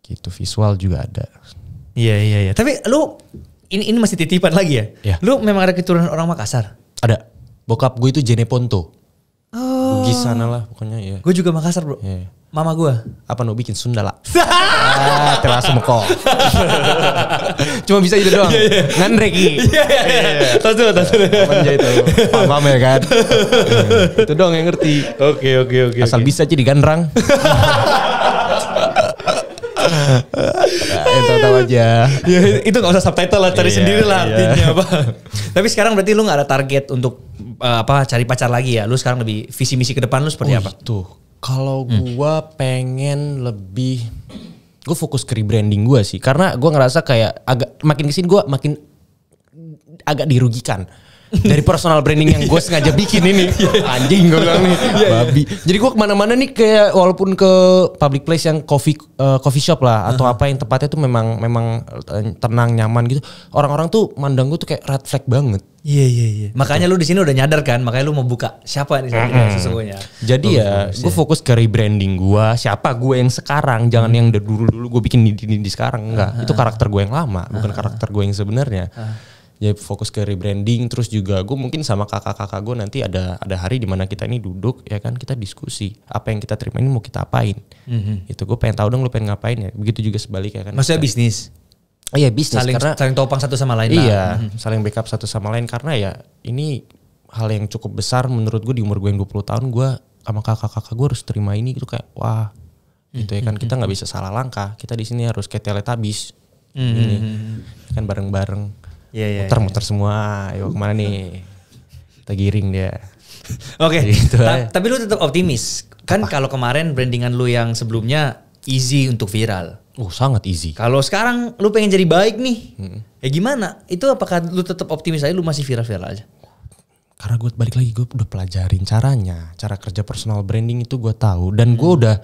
gitu visual juga ada iya iya iya tapi lu ini ini masih titipan lagi ya, ya. lu memang ada keturunan orang Makassar ada bokap gue itu Jeneponto oh. Bugis sana lah pokoknya ya gue juga Makassar bro ya mama gue apa nu bikin sundala ah, teras cuma bisa itu doang yeah, Tahu tuh, tahu tahu iya, itu paham ya kan itu doang yang ngerti oke okay, oke okay, oke okay, asal okay. bisa jadi gandrang itu eh, tahu aja. ya, itu nggak usah subtitle lah, cari iya, sendiri lah iya. artinya apa. Tapi sekarang berarti lu nggak ada target untuk eh, apa cari pacar lagi ya? Lu sekarang lebih visi misi ke depan lu seperti apa? Tuh, kalau hmm. gue pengen lebih, gue fokus ke rebranding gue sih, karena gue ngerasa kayak agak makin kesini gue makin agak dirugikan dari personal branding yang gue sengaja bikin ini anjing gue bilang nih iya, iya. babi jadi gue kemana-mana nih kayak walaupun ke public place yang coffee uh, coffee shop lah atau uh -huh. apa yang tempatnya tuh memang memang eh, tenang nyaman gitu orang-orang tuh mandang gue tuh kayak red flag banget Iya iya iya. Makanya lu di sini udah nyadar kan, makanya lu mau buka siapa nih mm-hmm. sesungguhnya. Jadi ya, gue iya. fokus ke rebranding gue, siapa gue yang sekarang, jangan hmm. yang dulu dulu gue bikin di, di, di sekarang enggak. Uh-huh. Itu karakter gue yang lama, uh-huh. bukan karakter gue yang sebenarnya. Uh-huh jadi ya, fokus ke rebranding terus juga gue mungkin sama kakak-kakak gue nanti ada ada hari dimana kita ini duduk ya kan kita diskusi apa yang kita terima ini mau kita apain mm-hmm. itu gue pengen tahu dong lo pengen ngapain ya begitu juga sebaliknya kan maksudnya kita, bisnis oh Iya bisnis saling, karena saling topang satu sama lain. Iya, lah. Mhm. saling backup satu sama lain karena ya ini hal yang cukup besar menurut gue di umur gue yang 20 tahun gue sama kakak-kakak gue harus terima ini gitu kayak wah gitu ya mhm, kan kita mhm, nggak bisa salah langkah kita di sini harus kayak teletabis mm -hmm. ini kan bareng-bareng yeah, yeah, muter-muter yeah. semua yuk kemana nih kita giring dia oke okay. gitu Ta eh. tapi lu tetap optimis kan kalau kemarin brandingan lu yang sebelumnya easy untuk viral Oh sangat easy. Kalau sekarang lu pengen jadi baik nih, hmm. ya gimana? Itu apakah lu tetap optimis aja lu masih viral-viral aja? Karena gue balik lagi gue udah pelajarin caranya, cara kerja personal branding itu gue tahu dan hmm. gue udah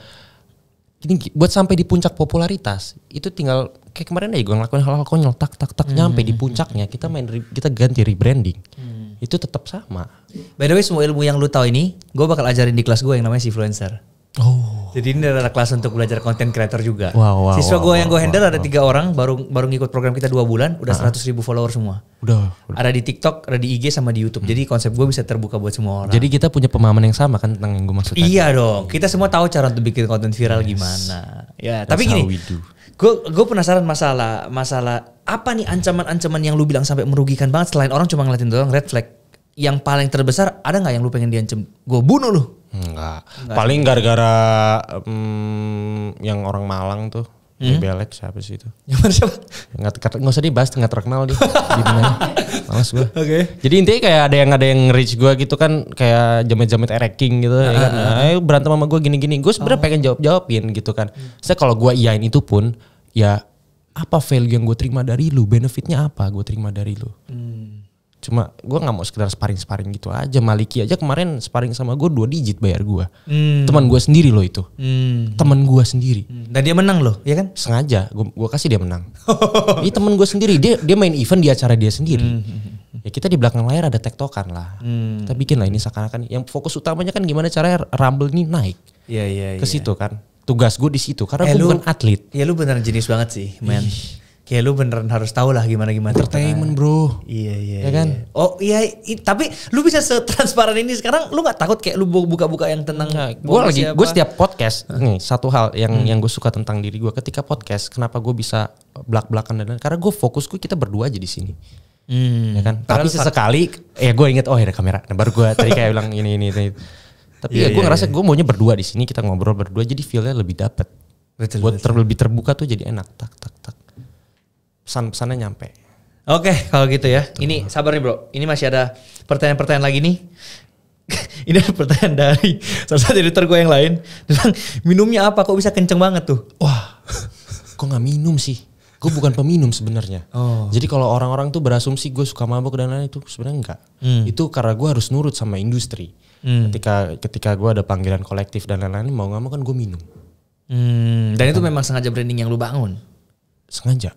ini buat sampai di puncak popularitas itu tinggal kayak kemarin aja gue ngelakuin hal-hal konyol tak tak tak hmm. nyampe di puncaknya kita main kita ganti rebranding hmm. itu tetap sama by the way semua ilmu yang lu tahu ini gue bakal ajarin di kelas gue yang namanya influencer oh jadi ini adalah kelas untuk belajar konten kreator juga. Wow, wow, Siswa wow, gue wow, yang gue handle wow, ada tiga wow. orang baru baru ngikut program kita dua bulan udah ah. seratus ribu follower semua. Udah, udah. Ada di TikTok, ada di IG sama di YouTube. Hmm. Jadi konsep gue bisa terbuka buat semua orang. Jadi kita punya pemahaman yang sama kan tentang yang gue maksud. Iya tadi. dong. Kita semua tahu cara untuk bikin konten viral yes. gimana. Ya, That's tapi gini. Gue gue penasaran masalah masalah apa nih ancaman-ancaman yang lu bilang sampai merugikan banget selain orang cuma ngeliatin doang red flag. Yang paling terbesar ada nggak yang lu pengen diancam? Gue bunuh lu Enggak. Paling gara-gara um, yang orang Malang tuh. Hmm? Belek siapa sih itu? Yang siapa? Nggak, nggak usah dibahas, nggak terkenal dia. Males gua. Oke. Okay. Jadi intinya kayak ada yang ada yang reach gua gitu kan kayak jamet-jamet ereking gitu. Uh, ya kan? uh, berantem sama gua gini-gini. Gua sebenarnya oh. pengen jawab-jawabin gitu kan. Hmm. Saya kalau gua iyain itu pun ya apa value yang gue terima dari lu, benefitnya apa gue terima dari lu. Hmm cuma gue nggak mau sekedar sparring sparring gitu aja Maliki aja kemarin sparring sama gue dua digit bayar gue hmm. teman gue sendiri loh itu hmm. teman gue sendiri hmm. dan dia menang loh ya kan sengaja gue kasih dia menang ini teman gue sendiri dia dia main event di acara dia sendiri hmm, hmm, hmm, hmm. ya kita di belakang layar ada tektokan lah hmm. kita bikin lah ini seakan-akan yang fokus utamanya kan gimana caranya rumble ini naik ya ya, ke iya. situ ya. kan tugas gue di situ karena eh, gue bukan atlet ya lu beneran jenis banget sih men kayak lu beneran harus tau lah gimana gimana entertainment bro iya iya ya kan iya. oh iya i, tapi lu bisa setransparan ini sekarang lu nggak takut kayak lu buka-buka yang tentang nah, gue lagi gue setiap podcast nih satu hal yang hmm. yang gue suka tentang diri gue ketika podcast kenapa gue bisa belak belakan dan karena gue fokus gue kita berdua aja di sini hmm. ya kan tapi sesekali ya gue inget oh ada kamera nah, baru gue tadi kayak bilang ini ini, ini. tapi yeah, ya gue yeah, ngerasa yeah. gue maunya berdua di sini kita ngobrol berdua jadi feelnya lebih dapet betul, buat betul. lebih terbuka tuh jadi enak tak tak tak pesan-pesannya nyampe. Oke, okay, kalau gitu ya. Tuh. Ini sabar nih, Bro. Ini masih ada pertanyaan-pertanyaan lagi nih. ini ada pertanyaan dari salah satu editor gue yang lain. bilang, minumnya apa? Kok bisa kenceng banget tuh? Wah, kok nggak minum sih? Gue bukan peminum sebenarnya. Oh. Jadi kalau orang-orang tuh berasumsi gue suka mabuk dan lain-lain itu sebenarnya enggak. Hmm. Itu karena gue harus nurut sama industri. Hmm. Ketika ketika gue ada panggilan kolektif dan lain-lain mau nggak mau kan gue minum. Hmm. Dan itu kan. memang sengaja branding yang lu bangun. Sengaja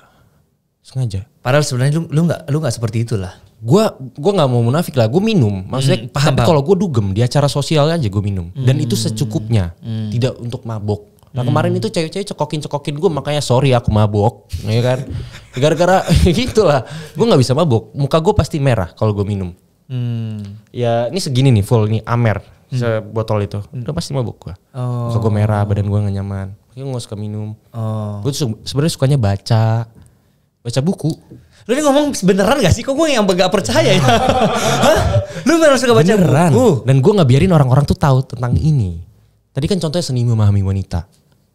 sengaja padahal sebenarnya lu lu nggak lu nggak seperti itulah Gua gue nggak mau munafik lah gue minum maksudnya hmm, paham kalau gue dugem di acara sosial aja gue minum hmm, dan itu hmm. secukupnya hmm. tidak untuk mabok nah hmm. kemarin itu cewek-cewek cekokin cekokin gue makanya sorry aku mabok ya kan gara-gara gitulah gue nggak bisa mabok muka gue pasti merah kalau gue minum hmm. ya ini segini nih full nih amer hmm. sebotol itu udah pasti mabok gue oh. muka gue merah badan gue gak nyaman gue nggak suka minum oh. gue sebenarnya sukanya baca baca buku. Lu ini ngomong beneran gak sih? Kok gue yang gak percaya ya? Hah? Lu beneran suka baca beneran. buku? Dan gue gak biarin orang-orang tuh tahu tentang ini. Tadi kan contohnya seni memahami wanita.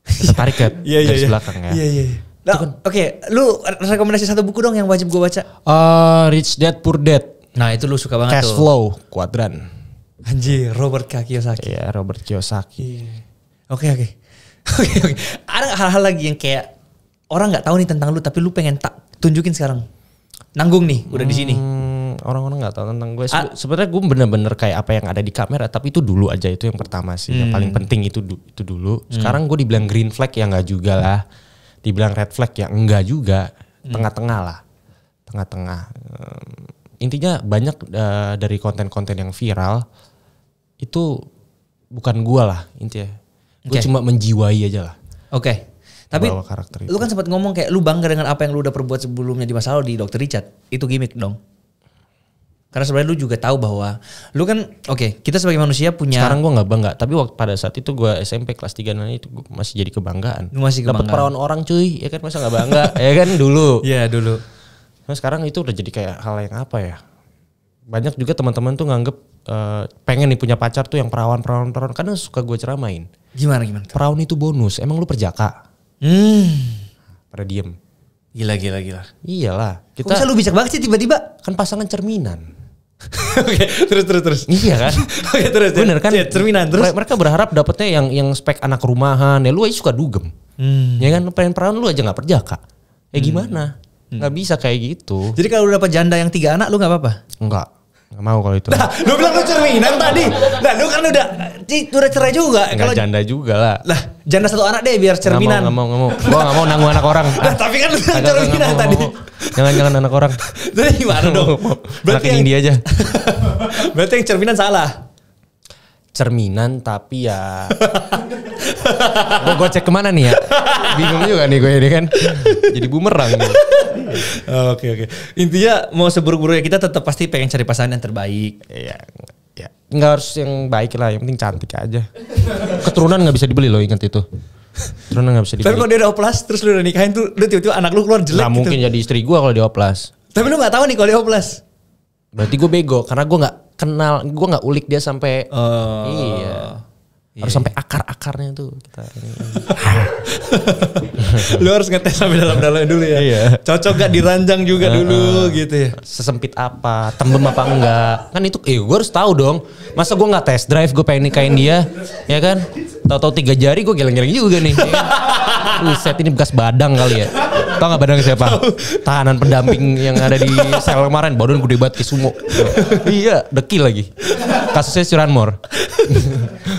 Kita tarik ke yeah, yeah, yeah. belakang ya. Iya, iya, iya. Nah, kan- oke, okay, lu rekomendasi satu buku dong yang wajib gue baca. Uh, Rich Dad Poor Dad. Nah itu lu suka banget Cash tuh. Cash Flow, Quadrant. Anjir, Robert Kiyosaki. Iya, Robert Kiyosaki. Iya. Oke, oke. Oke, oke. Ada hal-hal lagi yang kayak orang nggak tahu nih tentang lu tapi lu pengen tak tunjukin sekarang nanggung nih udah hmm, di sini hmm, orang-orang nggak tahu tentang gue ah. sebenarnya gue bener-bener kayak apa yang ada di kamera tapi itu dulu aja itu yang pertama sih hmm. yang paling penting itu itu dulu hmm. sekarang gue dibilang green flag ya nggak juga lah dibilang red flag ya enggak juga hmm. tengah-tengah lah tengah-tengah um, intinya banyak uh, dari konten-konten yang viral itu bukan gue lah intinya gue okay. cuma menjiwai aja lah oke tapi karakter lu kan sempat ngomong kayak lu bangga dengan apa yang lu udah perbuat sebelumnya di masa lalu di dr Richard. Itu gimmick dong. Karena sebenarnya lu juga tahu bahwa lu kan oke, okay, kita sebagai manusia punya Sekarang gua nggak bangga, tapi waktu pada saat itu gua SMP kelas 3 nanti itu gua masih jadi kebanggaan. Lu masih kebanggaan. Dapat perawan orang cuy, ya kan masa nggak bangga? ya kan dulu. Iya, yeah, dulu. Nah, sekarang itu udah jadi kayak hal yang apa ya? Banyak juga teman-teman tuh nganggep uh, pengen nih punya pacar tuh yang perawan-perawan perawan. Karena suka gue ceramain. Gimana gimana? Perawan itu bonus. Emang lu perjaka? Hmm. Pada diem. Gila, gila, gila. Iyalah. Kita, Kok bisa lu bijak banget sih tiba-tiba? Kan pasangan cerminan. Oke, okay, terus terus terus. Iya kan? Oke, okay, terus. Bener kan? Ya, cerminan terus. Mereka berharap dapetnya yang yang spek anak rumahan. Ya lu aja suka dugem. Hmm. Ya kan pengen perawan lu aja nggak perjaka. Ya hmm. gimana? Nggak hmm. bisa kayak gitu. Jadi kalau udah dapat janda yang tiga anak lu nggak apa-apa? Enggak. Gak mau kalau itu. Nah, lu bilang lu cerminan tadi. Nah, lu kan udah udah cerai juga. Enggak kalo, janda juga lah. Lah, janda satu anak deh biar cerminan. Gak mau, gak mau. Gak mau. mau nanggung anak orang. Nah, tapi kan lu bilang cerminan tadi. Jangan-jangan anak orang. Jadi gimana dong? Berarti yang, dia aja. berarti yang cerminan salah cerminan tapi ya gue, gue cek kemana nih ya bingung juga nih gue ini kan jadi bumerang nih. Gitu. Oh, oke oke. Intinya mau seburuk-buruknya kita tetap pasti pengen cari pasangan yang terbaik. Iya. Ya. Enggak harus yang baik lah, yang penting cantik aja. Keturunan nggak bisa dibeli loh, ingat itu. Keturunan nggak bisa dibeli. Tapi kalau dia udah oplas, terus lu udah nikahin tuh, lu tiba-tiba anak lu keluar jelek. Nah, gitu. mungkin jadi istri gua kalau dia oplas. Tapi lu nggak tahu nih kalau dia oplas. Berarti gue bego karena gue nggak kenal, gue nggak ulik dia sampai. Uh, iya harus harus iya. sampai akar-akarnya tuh kita ini. Lu harus ngetes sampai dalam-dalam dulu ya. Iya. Cocok gak diranjang juga dulu gitu ya. Sesempit apa, tembem apa enggak. Kan itu eh gue harus tahu dong. Masa gue nggak tes drive gue pengen nikahin dia, ya kan? Tahu-tahu tiga jari gue geleng-geleng juga nih. set ini bekas badang kali ya. Tahu nggak badang siapa? Tahanan pendamping yang ada di sel kemarin, badan gue dibatik ke sumo. iya, dekil lagi. Kasusnya Suranmor.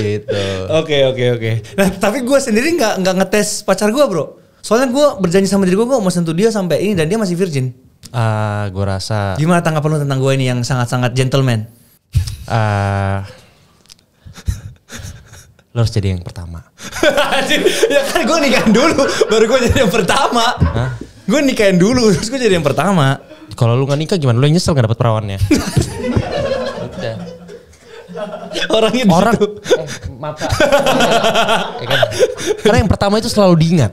gitu. Oke oke oke. Nah tapi gue sendiri nggak nggak ngetes pacar gue bro. Soalnya gue berjanji sama diri gue gue mau sentuh dia sampai ini dan dia masih virgin. Ah, uh, gue rasa. Gimana tanggapan lu tentang gue ini yang sangat-sangat gentleman? Ah, uh, lo harus jadi yang pertama. ya kan gue nikahin dulu, baru gue jadi yang pertama. Gue nikahin dulu, terus gue jadi yang pertama. Kalau lu gak nikah gimana? Lu yang nyesel gak dapet perawannya. orang itu Orang eh, mata. ya kan? Karena yang pertama itu selalu diingat.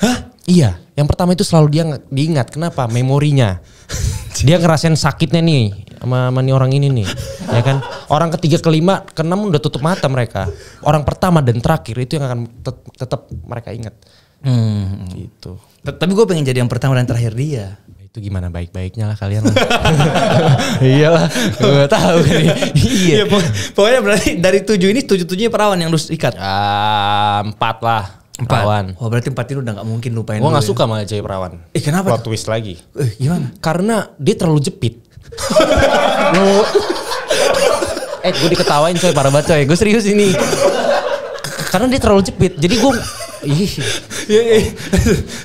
Hah? Iya, yang pertama itu selalu dia diingat. Kenapa? Memorinya. dia ngerasain sakitnya nih sama, sama orang ini nih. Ya kan? Orang ketiga, kelima, keenam udah tutup mata mereka. Orang pertama dan terakhir itu yang akan tetap mereka ingat. Hmm. Gitu. Tapi gue pengen jadi yang pertama dan terakhir dia itu gimana baik-baiknya lah kalian lah. iyalah gue tahu kan ya. iya, iya pokoknya berarti dari tujuh ini tujuh tujuhnya perawan yang harus ikat uh, empat lah empat. perawan oh berarti empat ini udah nggak mungkin lupain gue nggak ya? suka ya. malah cewek perawan eh kenapa plot twist lagi eh, gimana karena dia terlalu jepit eh gue diketawain coy para baca ya gue serius ini karena dia terlalu jepit. Jadi gue ih. Iya, iya. iya,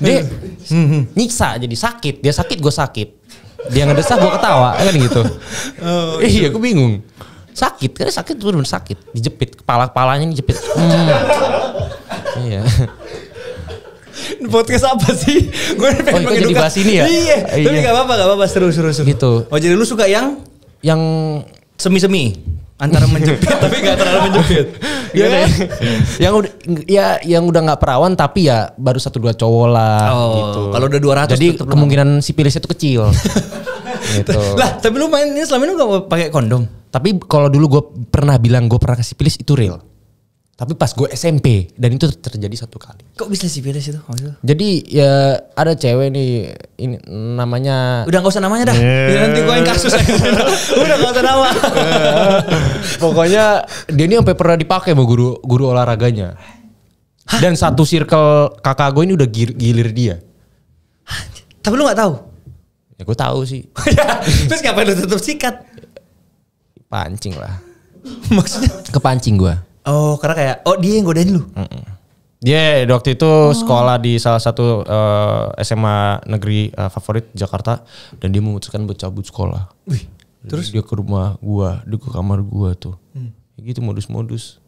dia hmm, hmm, hmm. nyiksa jadi sakit. Dia sakit gue sakit. Dia ngedesah gue ketawa ya kan gitu. Oh, eh, iya gue bingung. Sakit, karena sakit tuh benar sakit. Dijepit kepala-kepalanya dijepit. Hmm. iya podcast apa sih? Gue pengen oh, itu jadi bahas ini ya? Iya, tapi gak apa-apa, gak apa-apa, seru, seru, seru. Gitu. Oh jadi lu suka yang? Yang... Semi-semi? antara menjepit tapi gak terlalu menjepit ya kan? Iya. yang udah ya yang udah nggak perawan tapi ya baru satu dua cowok lah oh, gitu kalau udah dua ratus, jadi kemungkinan sipilisnya itu kecil gitu. lah tapi lu mainnya selama ini gak pakai kondom tapi kalau dulu gue pernah bilang gue pernah kasih sipilis itu real tapi pas gue SMP dan itu terjadi satu kali. Kok bisa sih virus itu Jadi ya ada cewek nih ini namanya Udah gak usah namanya dah. Yeah. Nanti gue yang kasus Udah gak usah nama. Pokoknya dia ini sampai pernah dipakai sama guru guru olahraganya. Hah? Dan satu circle kakak gue ini udah gilir, gilir dia. Tapi lu gak tahu? Ya gue tahu sih. Terus ngapain lu tutup sikat? Pancing lah. Maksudnya? Kepancing gue. Oh, karena kayak oh dia yang godain lu. Mm -mm. Dia yeah, waktu itu oh. sekolah di salah satu uh, eh, SMA negeri uh, favorit Jakarta dan dia memutuskan buat cabut sekolah. Wih, terus dia ke rumah gua, dia ke kamar gua tuh. Hmm. Ya gitu modus-modus.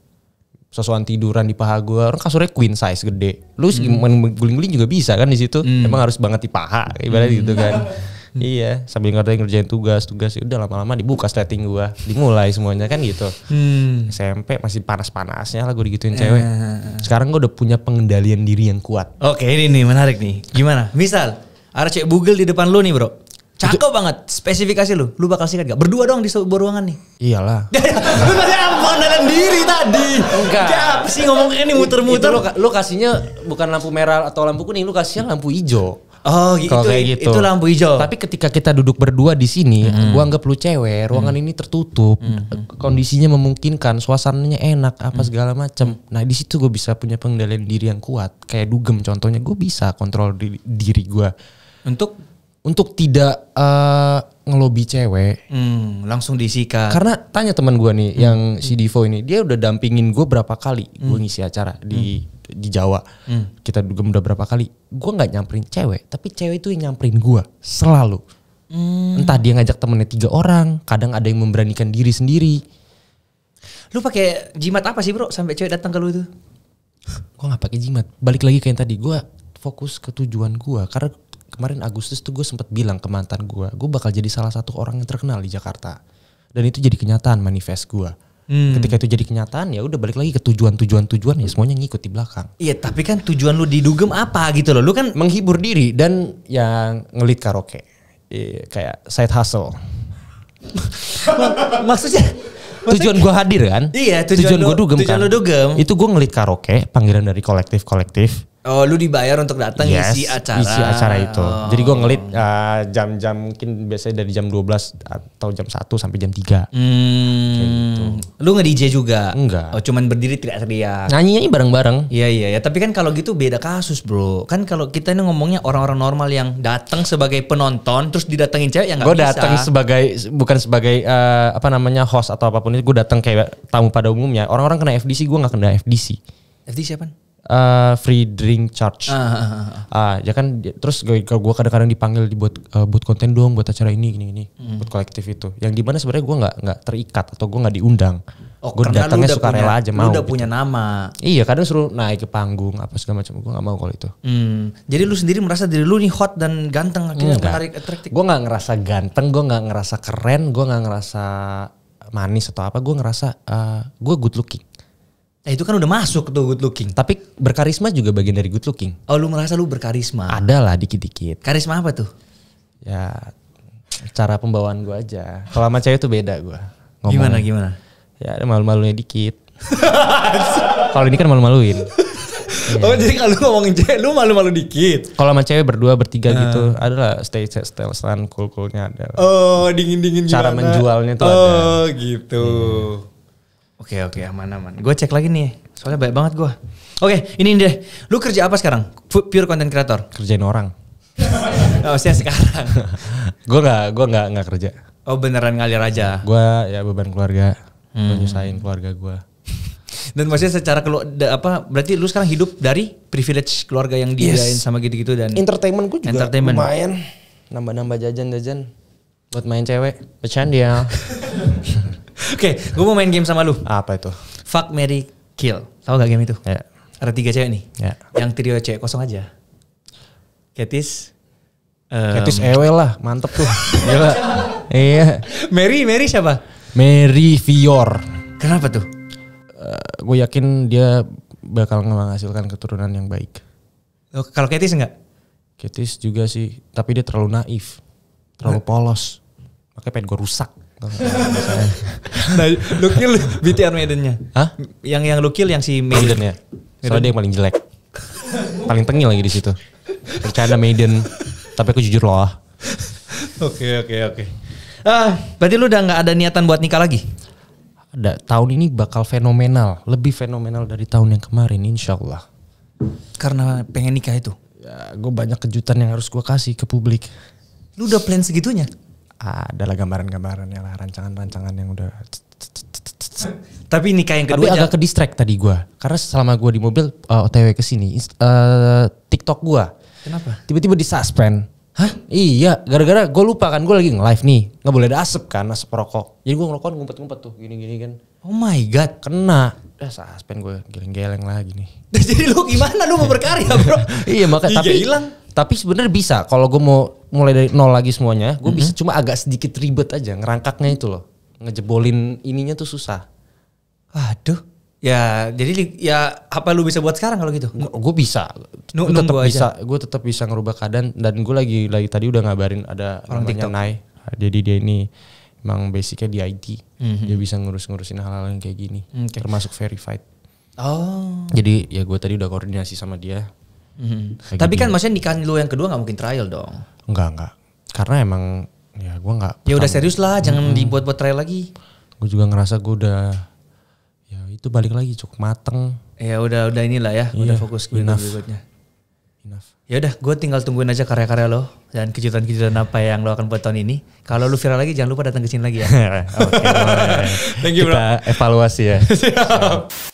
Sosokan tiduran di paha gua, orang kasurnya queen size gede. Lu hmm. guling-guling juga bisa kan di situ. Hmm. Emang harus banget di paha ibaratnya hmm. gitu kan. Hmm. Iya, sambil ngerjain ngerjain tugas, tugas ya udah lama-lama dibuka setting gua, dimulai semuanya kan gitu. Hmm. SMP masih panas-panasnya lah gua digituin cewek. Eh, eh, eh, eh. Sekarang gua udah punya pengendalian diri yang kuat. Oke, ini nih menarik nih. Gimana? Misal ada cewek bugil di depan lu nih, Bro. Cakep Itu, banget spesifikasi lu. Lu bakal sikat gak? Berdua dong di sebuah ruangan nih. Iyalah. lu tadi apa diri tadi? Enggak. Ya, sih ngomongnya nih muter-muter. Lu, lu kasihnya bukan lampu merah atau lampu kuning, lu kasihnya lampu hijau. Oh gitu. kayak gitu. Itu lampu hijau. Tapi ketika kita duduk berdua di sini, hmm. gua anggap lu cewek, ruangan hmm. ini tertutup, hmm. kondisinya memungkinkan, suasananya enak, apa hmm. segala macam. Nah, di situ gua bisa punya pengendalian diri yang kuat. Kayak dugem contohnya, gua bisa kontrol diri, diri gue. Untuk untuk tidak uh, ngelobi cewek, hmm, langsung disikat. Karena tanya teman gua nih, hmm. yang si Divo ini, dia udah dampingin gua berapa kali hmm. gue ngisi acara di hmm di Jawa hmm. kita juga udah berapa kali gue nggak nyamperin cewek tapi cewek itu yang nyamperin gue selalu hmm. entah dia ngajak temennya tiga orang kadang ada yang memberanikan diri sendiri lu pakai jimat apa sih bro sampai cewek datang ke lu itu gue nggak pakai jimat balik lagi kayak yang tadi gue fokus ke tujuan gue karena kemarin Agustus tuh gue sempat bilang ke mantan gue gue bakal jadi salah satu orang yang terkenal di Jakarta dan itu jadi kenyataan manifest gue Hmm. Ketika itu jadi kenyataan ya udah balik lagi ke tujuan-tujuan tujuan ya semuanya ngikut di belakang. Iya, tapi kan tujuan lu didugem apa gitu loh. Lu kan menghibur diri dan yang ngelit karaoke. E, kayak side hustle. maksudnya tujuan gua hadir kan? Iya, tujuan, tujuan gue dugem tujuan kan. dugem. Itu gua ngelit karaoke, panggilan dari kolektif-kolektif Oh, lu dibayar untuk datang yes, isi acara. Isi acara itu. Oh. Jadi gua ngelit uh, jam-jam mungkin biasanya dari jam 12 atau jam 1 sampai jam 3. Hmm. gitu. Lu nge-DJ juga? Enggak. Oh, cuman berdiri teriak-teriak. Nyanyi-nyanyi bareng-bareng. Iya, iya, ya. Tapi kan kalau gitu beda kasus, Bro. Kan kalau kita ini ngomongnya orang-orang normal yang datang sebagai penonton terus didatengin cewek yang enggak bisa. Gue datang sebagai bukan sebagai uh, apa namanya host atau apapun itu, gua datang kayak tamu pada umumnya. Orang-orang kena FDC, gua nggak kena FDC. FDC apa? uh, free drink charge. Ah, ah, ah. Uh, ya kan terus gue gue kadang-kadang dipanggil dibuat uh, eh, buat konten doang, buat acara ini gini ini hmm. buat kolektif itu. Yang dimana sebenarnya gue nggak nggak terikat atau gue nggak diundang. Oh, gue datangnya suka punya, rela aja mau. Lu udah gitu. punya nama. Iya kadang suruh naik ke panggung apa segala macam gue nggak mau kalau itu. Hmm. Jadi lu sendiri merasa diri lu nih hot dan ganteng akhirnya Enggak. menarik atraktif. Gue nggak ngerasa ganteng, gue nggak ngerasa keren, gue nggak ngerasa manis atau apa. Gue ngerasa uh, eh, gue good looking. Nah itu kan udah masuk tuh good looking. Tapi berkarisma juga bagian dari good looking. Oh lu merasa lu berkarisma? Ada lah dikit-dikit. Karisma apa tuh? Ya cara pembawaan gue aja. Kalau sama cewek tuh beda gue. Gimana gimana? Ya ada malu-malunya dikit. kalau ini kan malu-maluin. yeah. Oh jadi kalau ngomongin cewek lu malu-malu dikit. Kalau sama cewek berdua bertiga uh. gitu adalah stay style stand cool coolnya ada. Oh dingin dingin. Cara gimana? menjualnya tuh oh, ada. Oh gitu. Hmm. Oke oke aman aman. Gue cek lagi nih, soalnya banyak banget gue. Oke ini deh, lu kerja apa sekarang? Pure content creator? Kerjain orang. oh, sih sekarang. gue nggak gue nggak nggak kerja. Oh beneran ngalir aja. Gue ya beban keluarga, hmm. menyusahin keluarga gue. Dan maksudnya secara kelu apa berarti lu sekarang hidup dari privilege keluarga yang diain yes. sama gitu-gitu dan entertainment gue juga entertainment. lumayan nambah-nambah jajan-jajan buat main cewek. bercanda dia. Oke, okay, gue mau main game sama lu. Apa itu? Fuck Mary Kill. Tahu gak game itu? Ya. Ada tiga cewek nih. Ya. Yang trio cewek kosong aja. Ketis. Um, Ketis Ewe lah, mantep tuh. Gila. Iya. iya. Mary, Mary siapa? Mary Fior. Kenapa tuh? Uh, eh, gue yakin dia bakal menghasilkan keturunan yang baik. kalau Ketis enggak? Ketis juga sih, tapi dia terlalu naif. Terlalu nah. polos. Makanya pengen gue rusak nah, lu kill BTR Maidennya. Hah? Yang yang lu kill yang si Maiden, ya. Soalnya dia yang paling jelek. Paling tengil lagi di situ. Bercanda Maiden. Tapi aku jujur loh. Ah. Oke oke oke. Ah, berarti lu udah nggak ada niatan buat nikah lagi? Ada. Tahun ini bakal fenomenal, lebih fenomenal dari tahun yang kemarin, insya Allah. Karena pengen nikah itu? Ya, gue banyak kejutan yang harus gue kasih ke publik. Lu udah plan segitunya? adalah gambaran-gambarannya gambaran lah, rancangan-rancangan yang udah. Tapi nikah yang kedua. agak ya. ke distract tadi gue, karena selama gue di mobil uh, eh, OTW ke sini, uh, TikTok gue. Kenapa? Tiba-tiba di suspend. Hah? Iya, gara-gara gue lupa kan gue lagi nge-live nih. Nggak boleh ada asap kan, asap rokok. Jadi gue ngerokok ngumpet-ngumpet tuh, gini-gini kan. Oh my God. Kena. Udah suspend gue geleng-geleng lagi nih. Jadi lu gimana lu mau berkarya bro? iya makanya. Iya, tapi hilang tapi sebenarnya bisa kalau gue mau mulai dari nol lagi semuanya, gue mm -hmm. bisa cuma agak sedikit ribet aja ngerangkaknya itu loh. Ngejebolin ininya tuh susah. Aduh. Ya, jadi ya apa lu bisa buat sekarang kalau gitu? Gue bisa. Gue tetap bisa. Gue tetap bisa ngerubah keadaan dan gue lagi lagi tadi udah ngabarin ada orang namanya TikTok. Nai. Jadi dia ini emang basicnya di IT. Mm -hmm. Dia bisa ngurus-ngurusin hal-hal yang kayak gini, okay. termasuk verified. Oh. Jadi ya gue tadi udah koordinasi sama dia. Hmm. Tapi kan gitu. maksudnya nikahan lo yang kedua nggak mungkin trial dong. Enggak enggak. Karena emang ya gue nggak. Ya udah serius lah, hmm. jangan dibuat-buat trial lagi. Gue juga ngerasa gue udah ya itu balik lagi cukup mateng. Ya udah udah inilah ya, yeah. udah iya, fokus gue enough. berikutnya. Ya udah, gue tinggal tungguin aja karya-karya lo dan kejutan-kejutan apa yang lo akan buat tahun ini. Kalau lo viral lagi, jangan lupa datang ke sini lagi ya. Oke, okay, thank you bro. Kita evaluasi ya.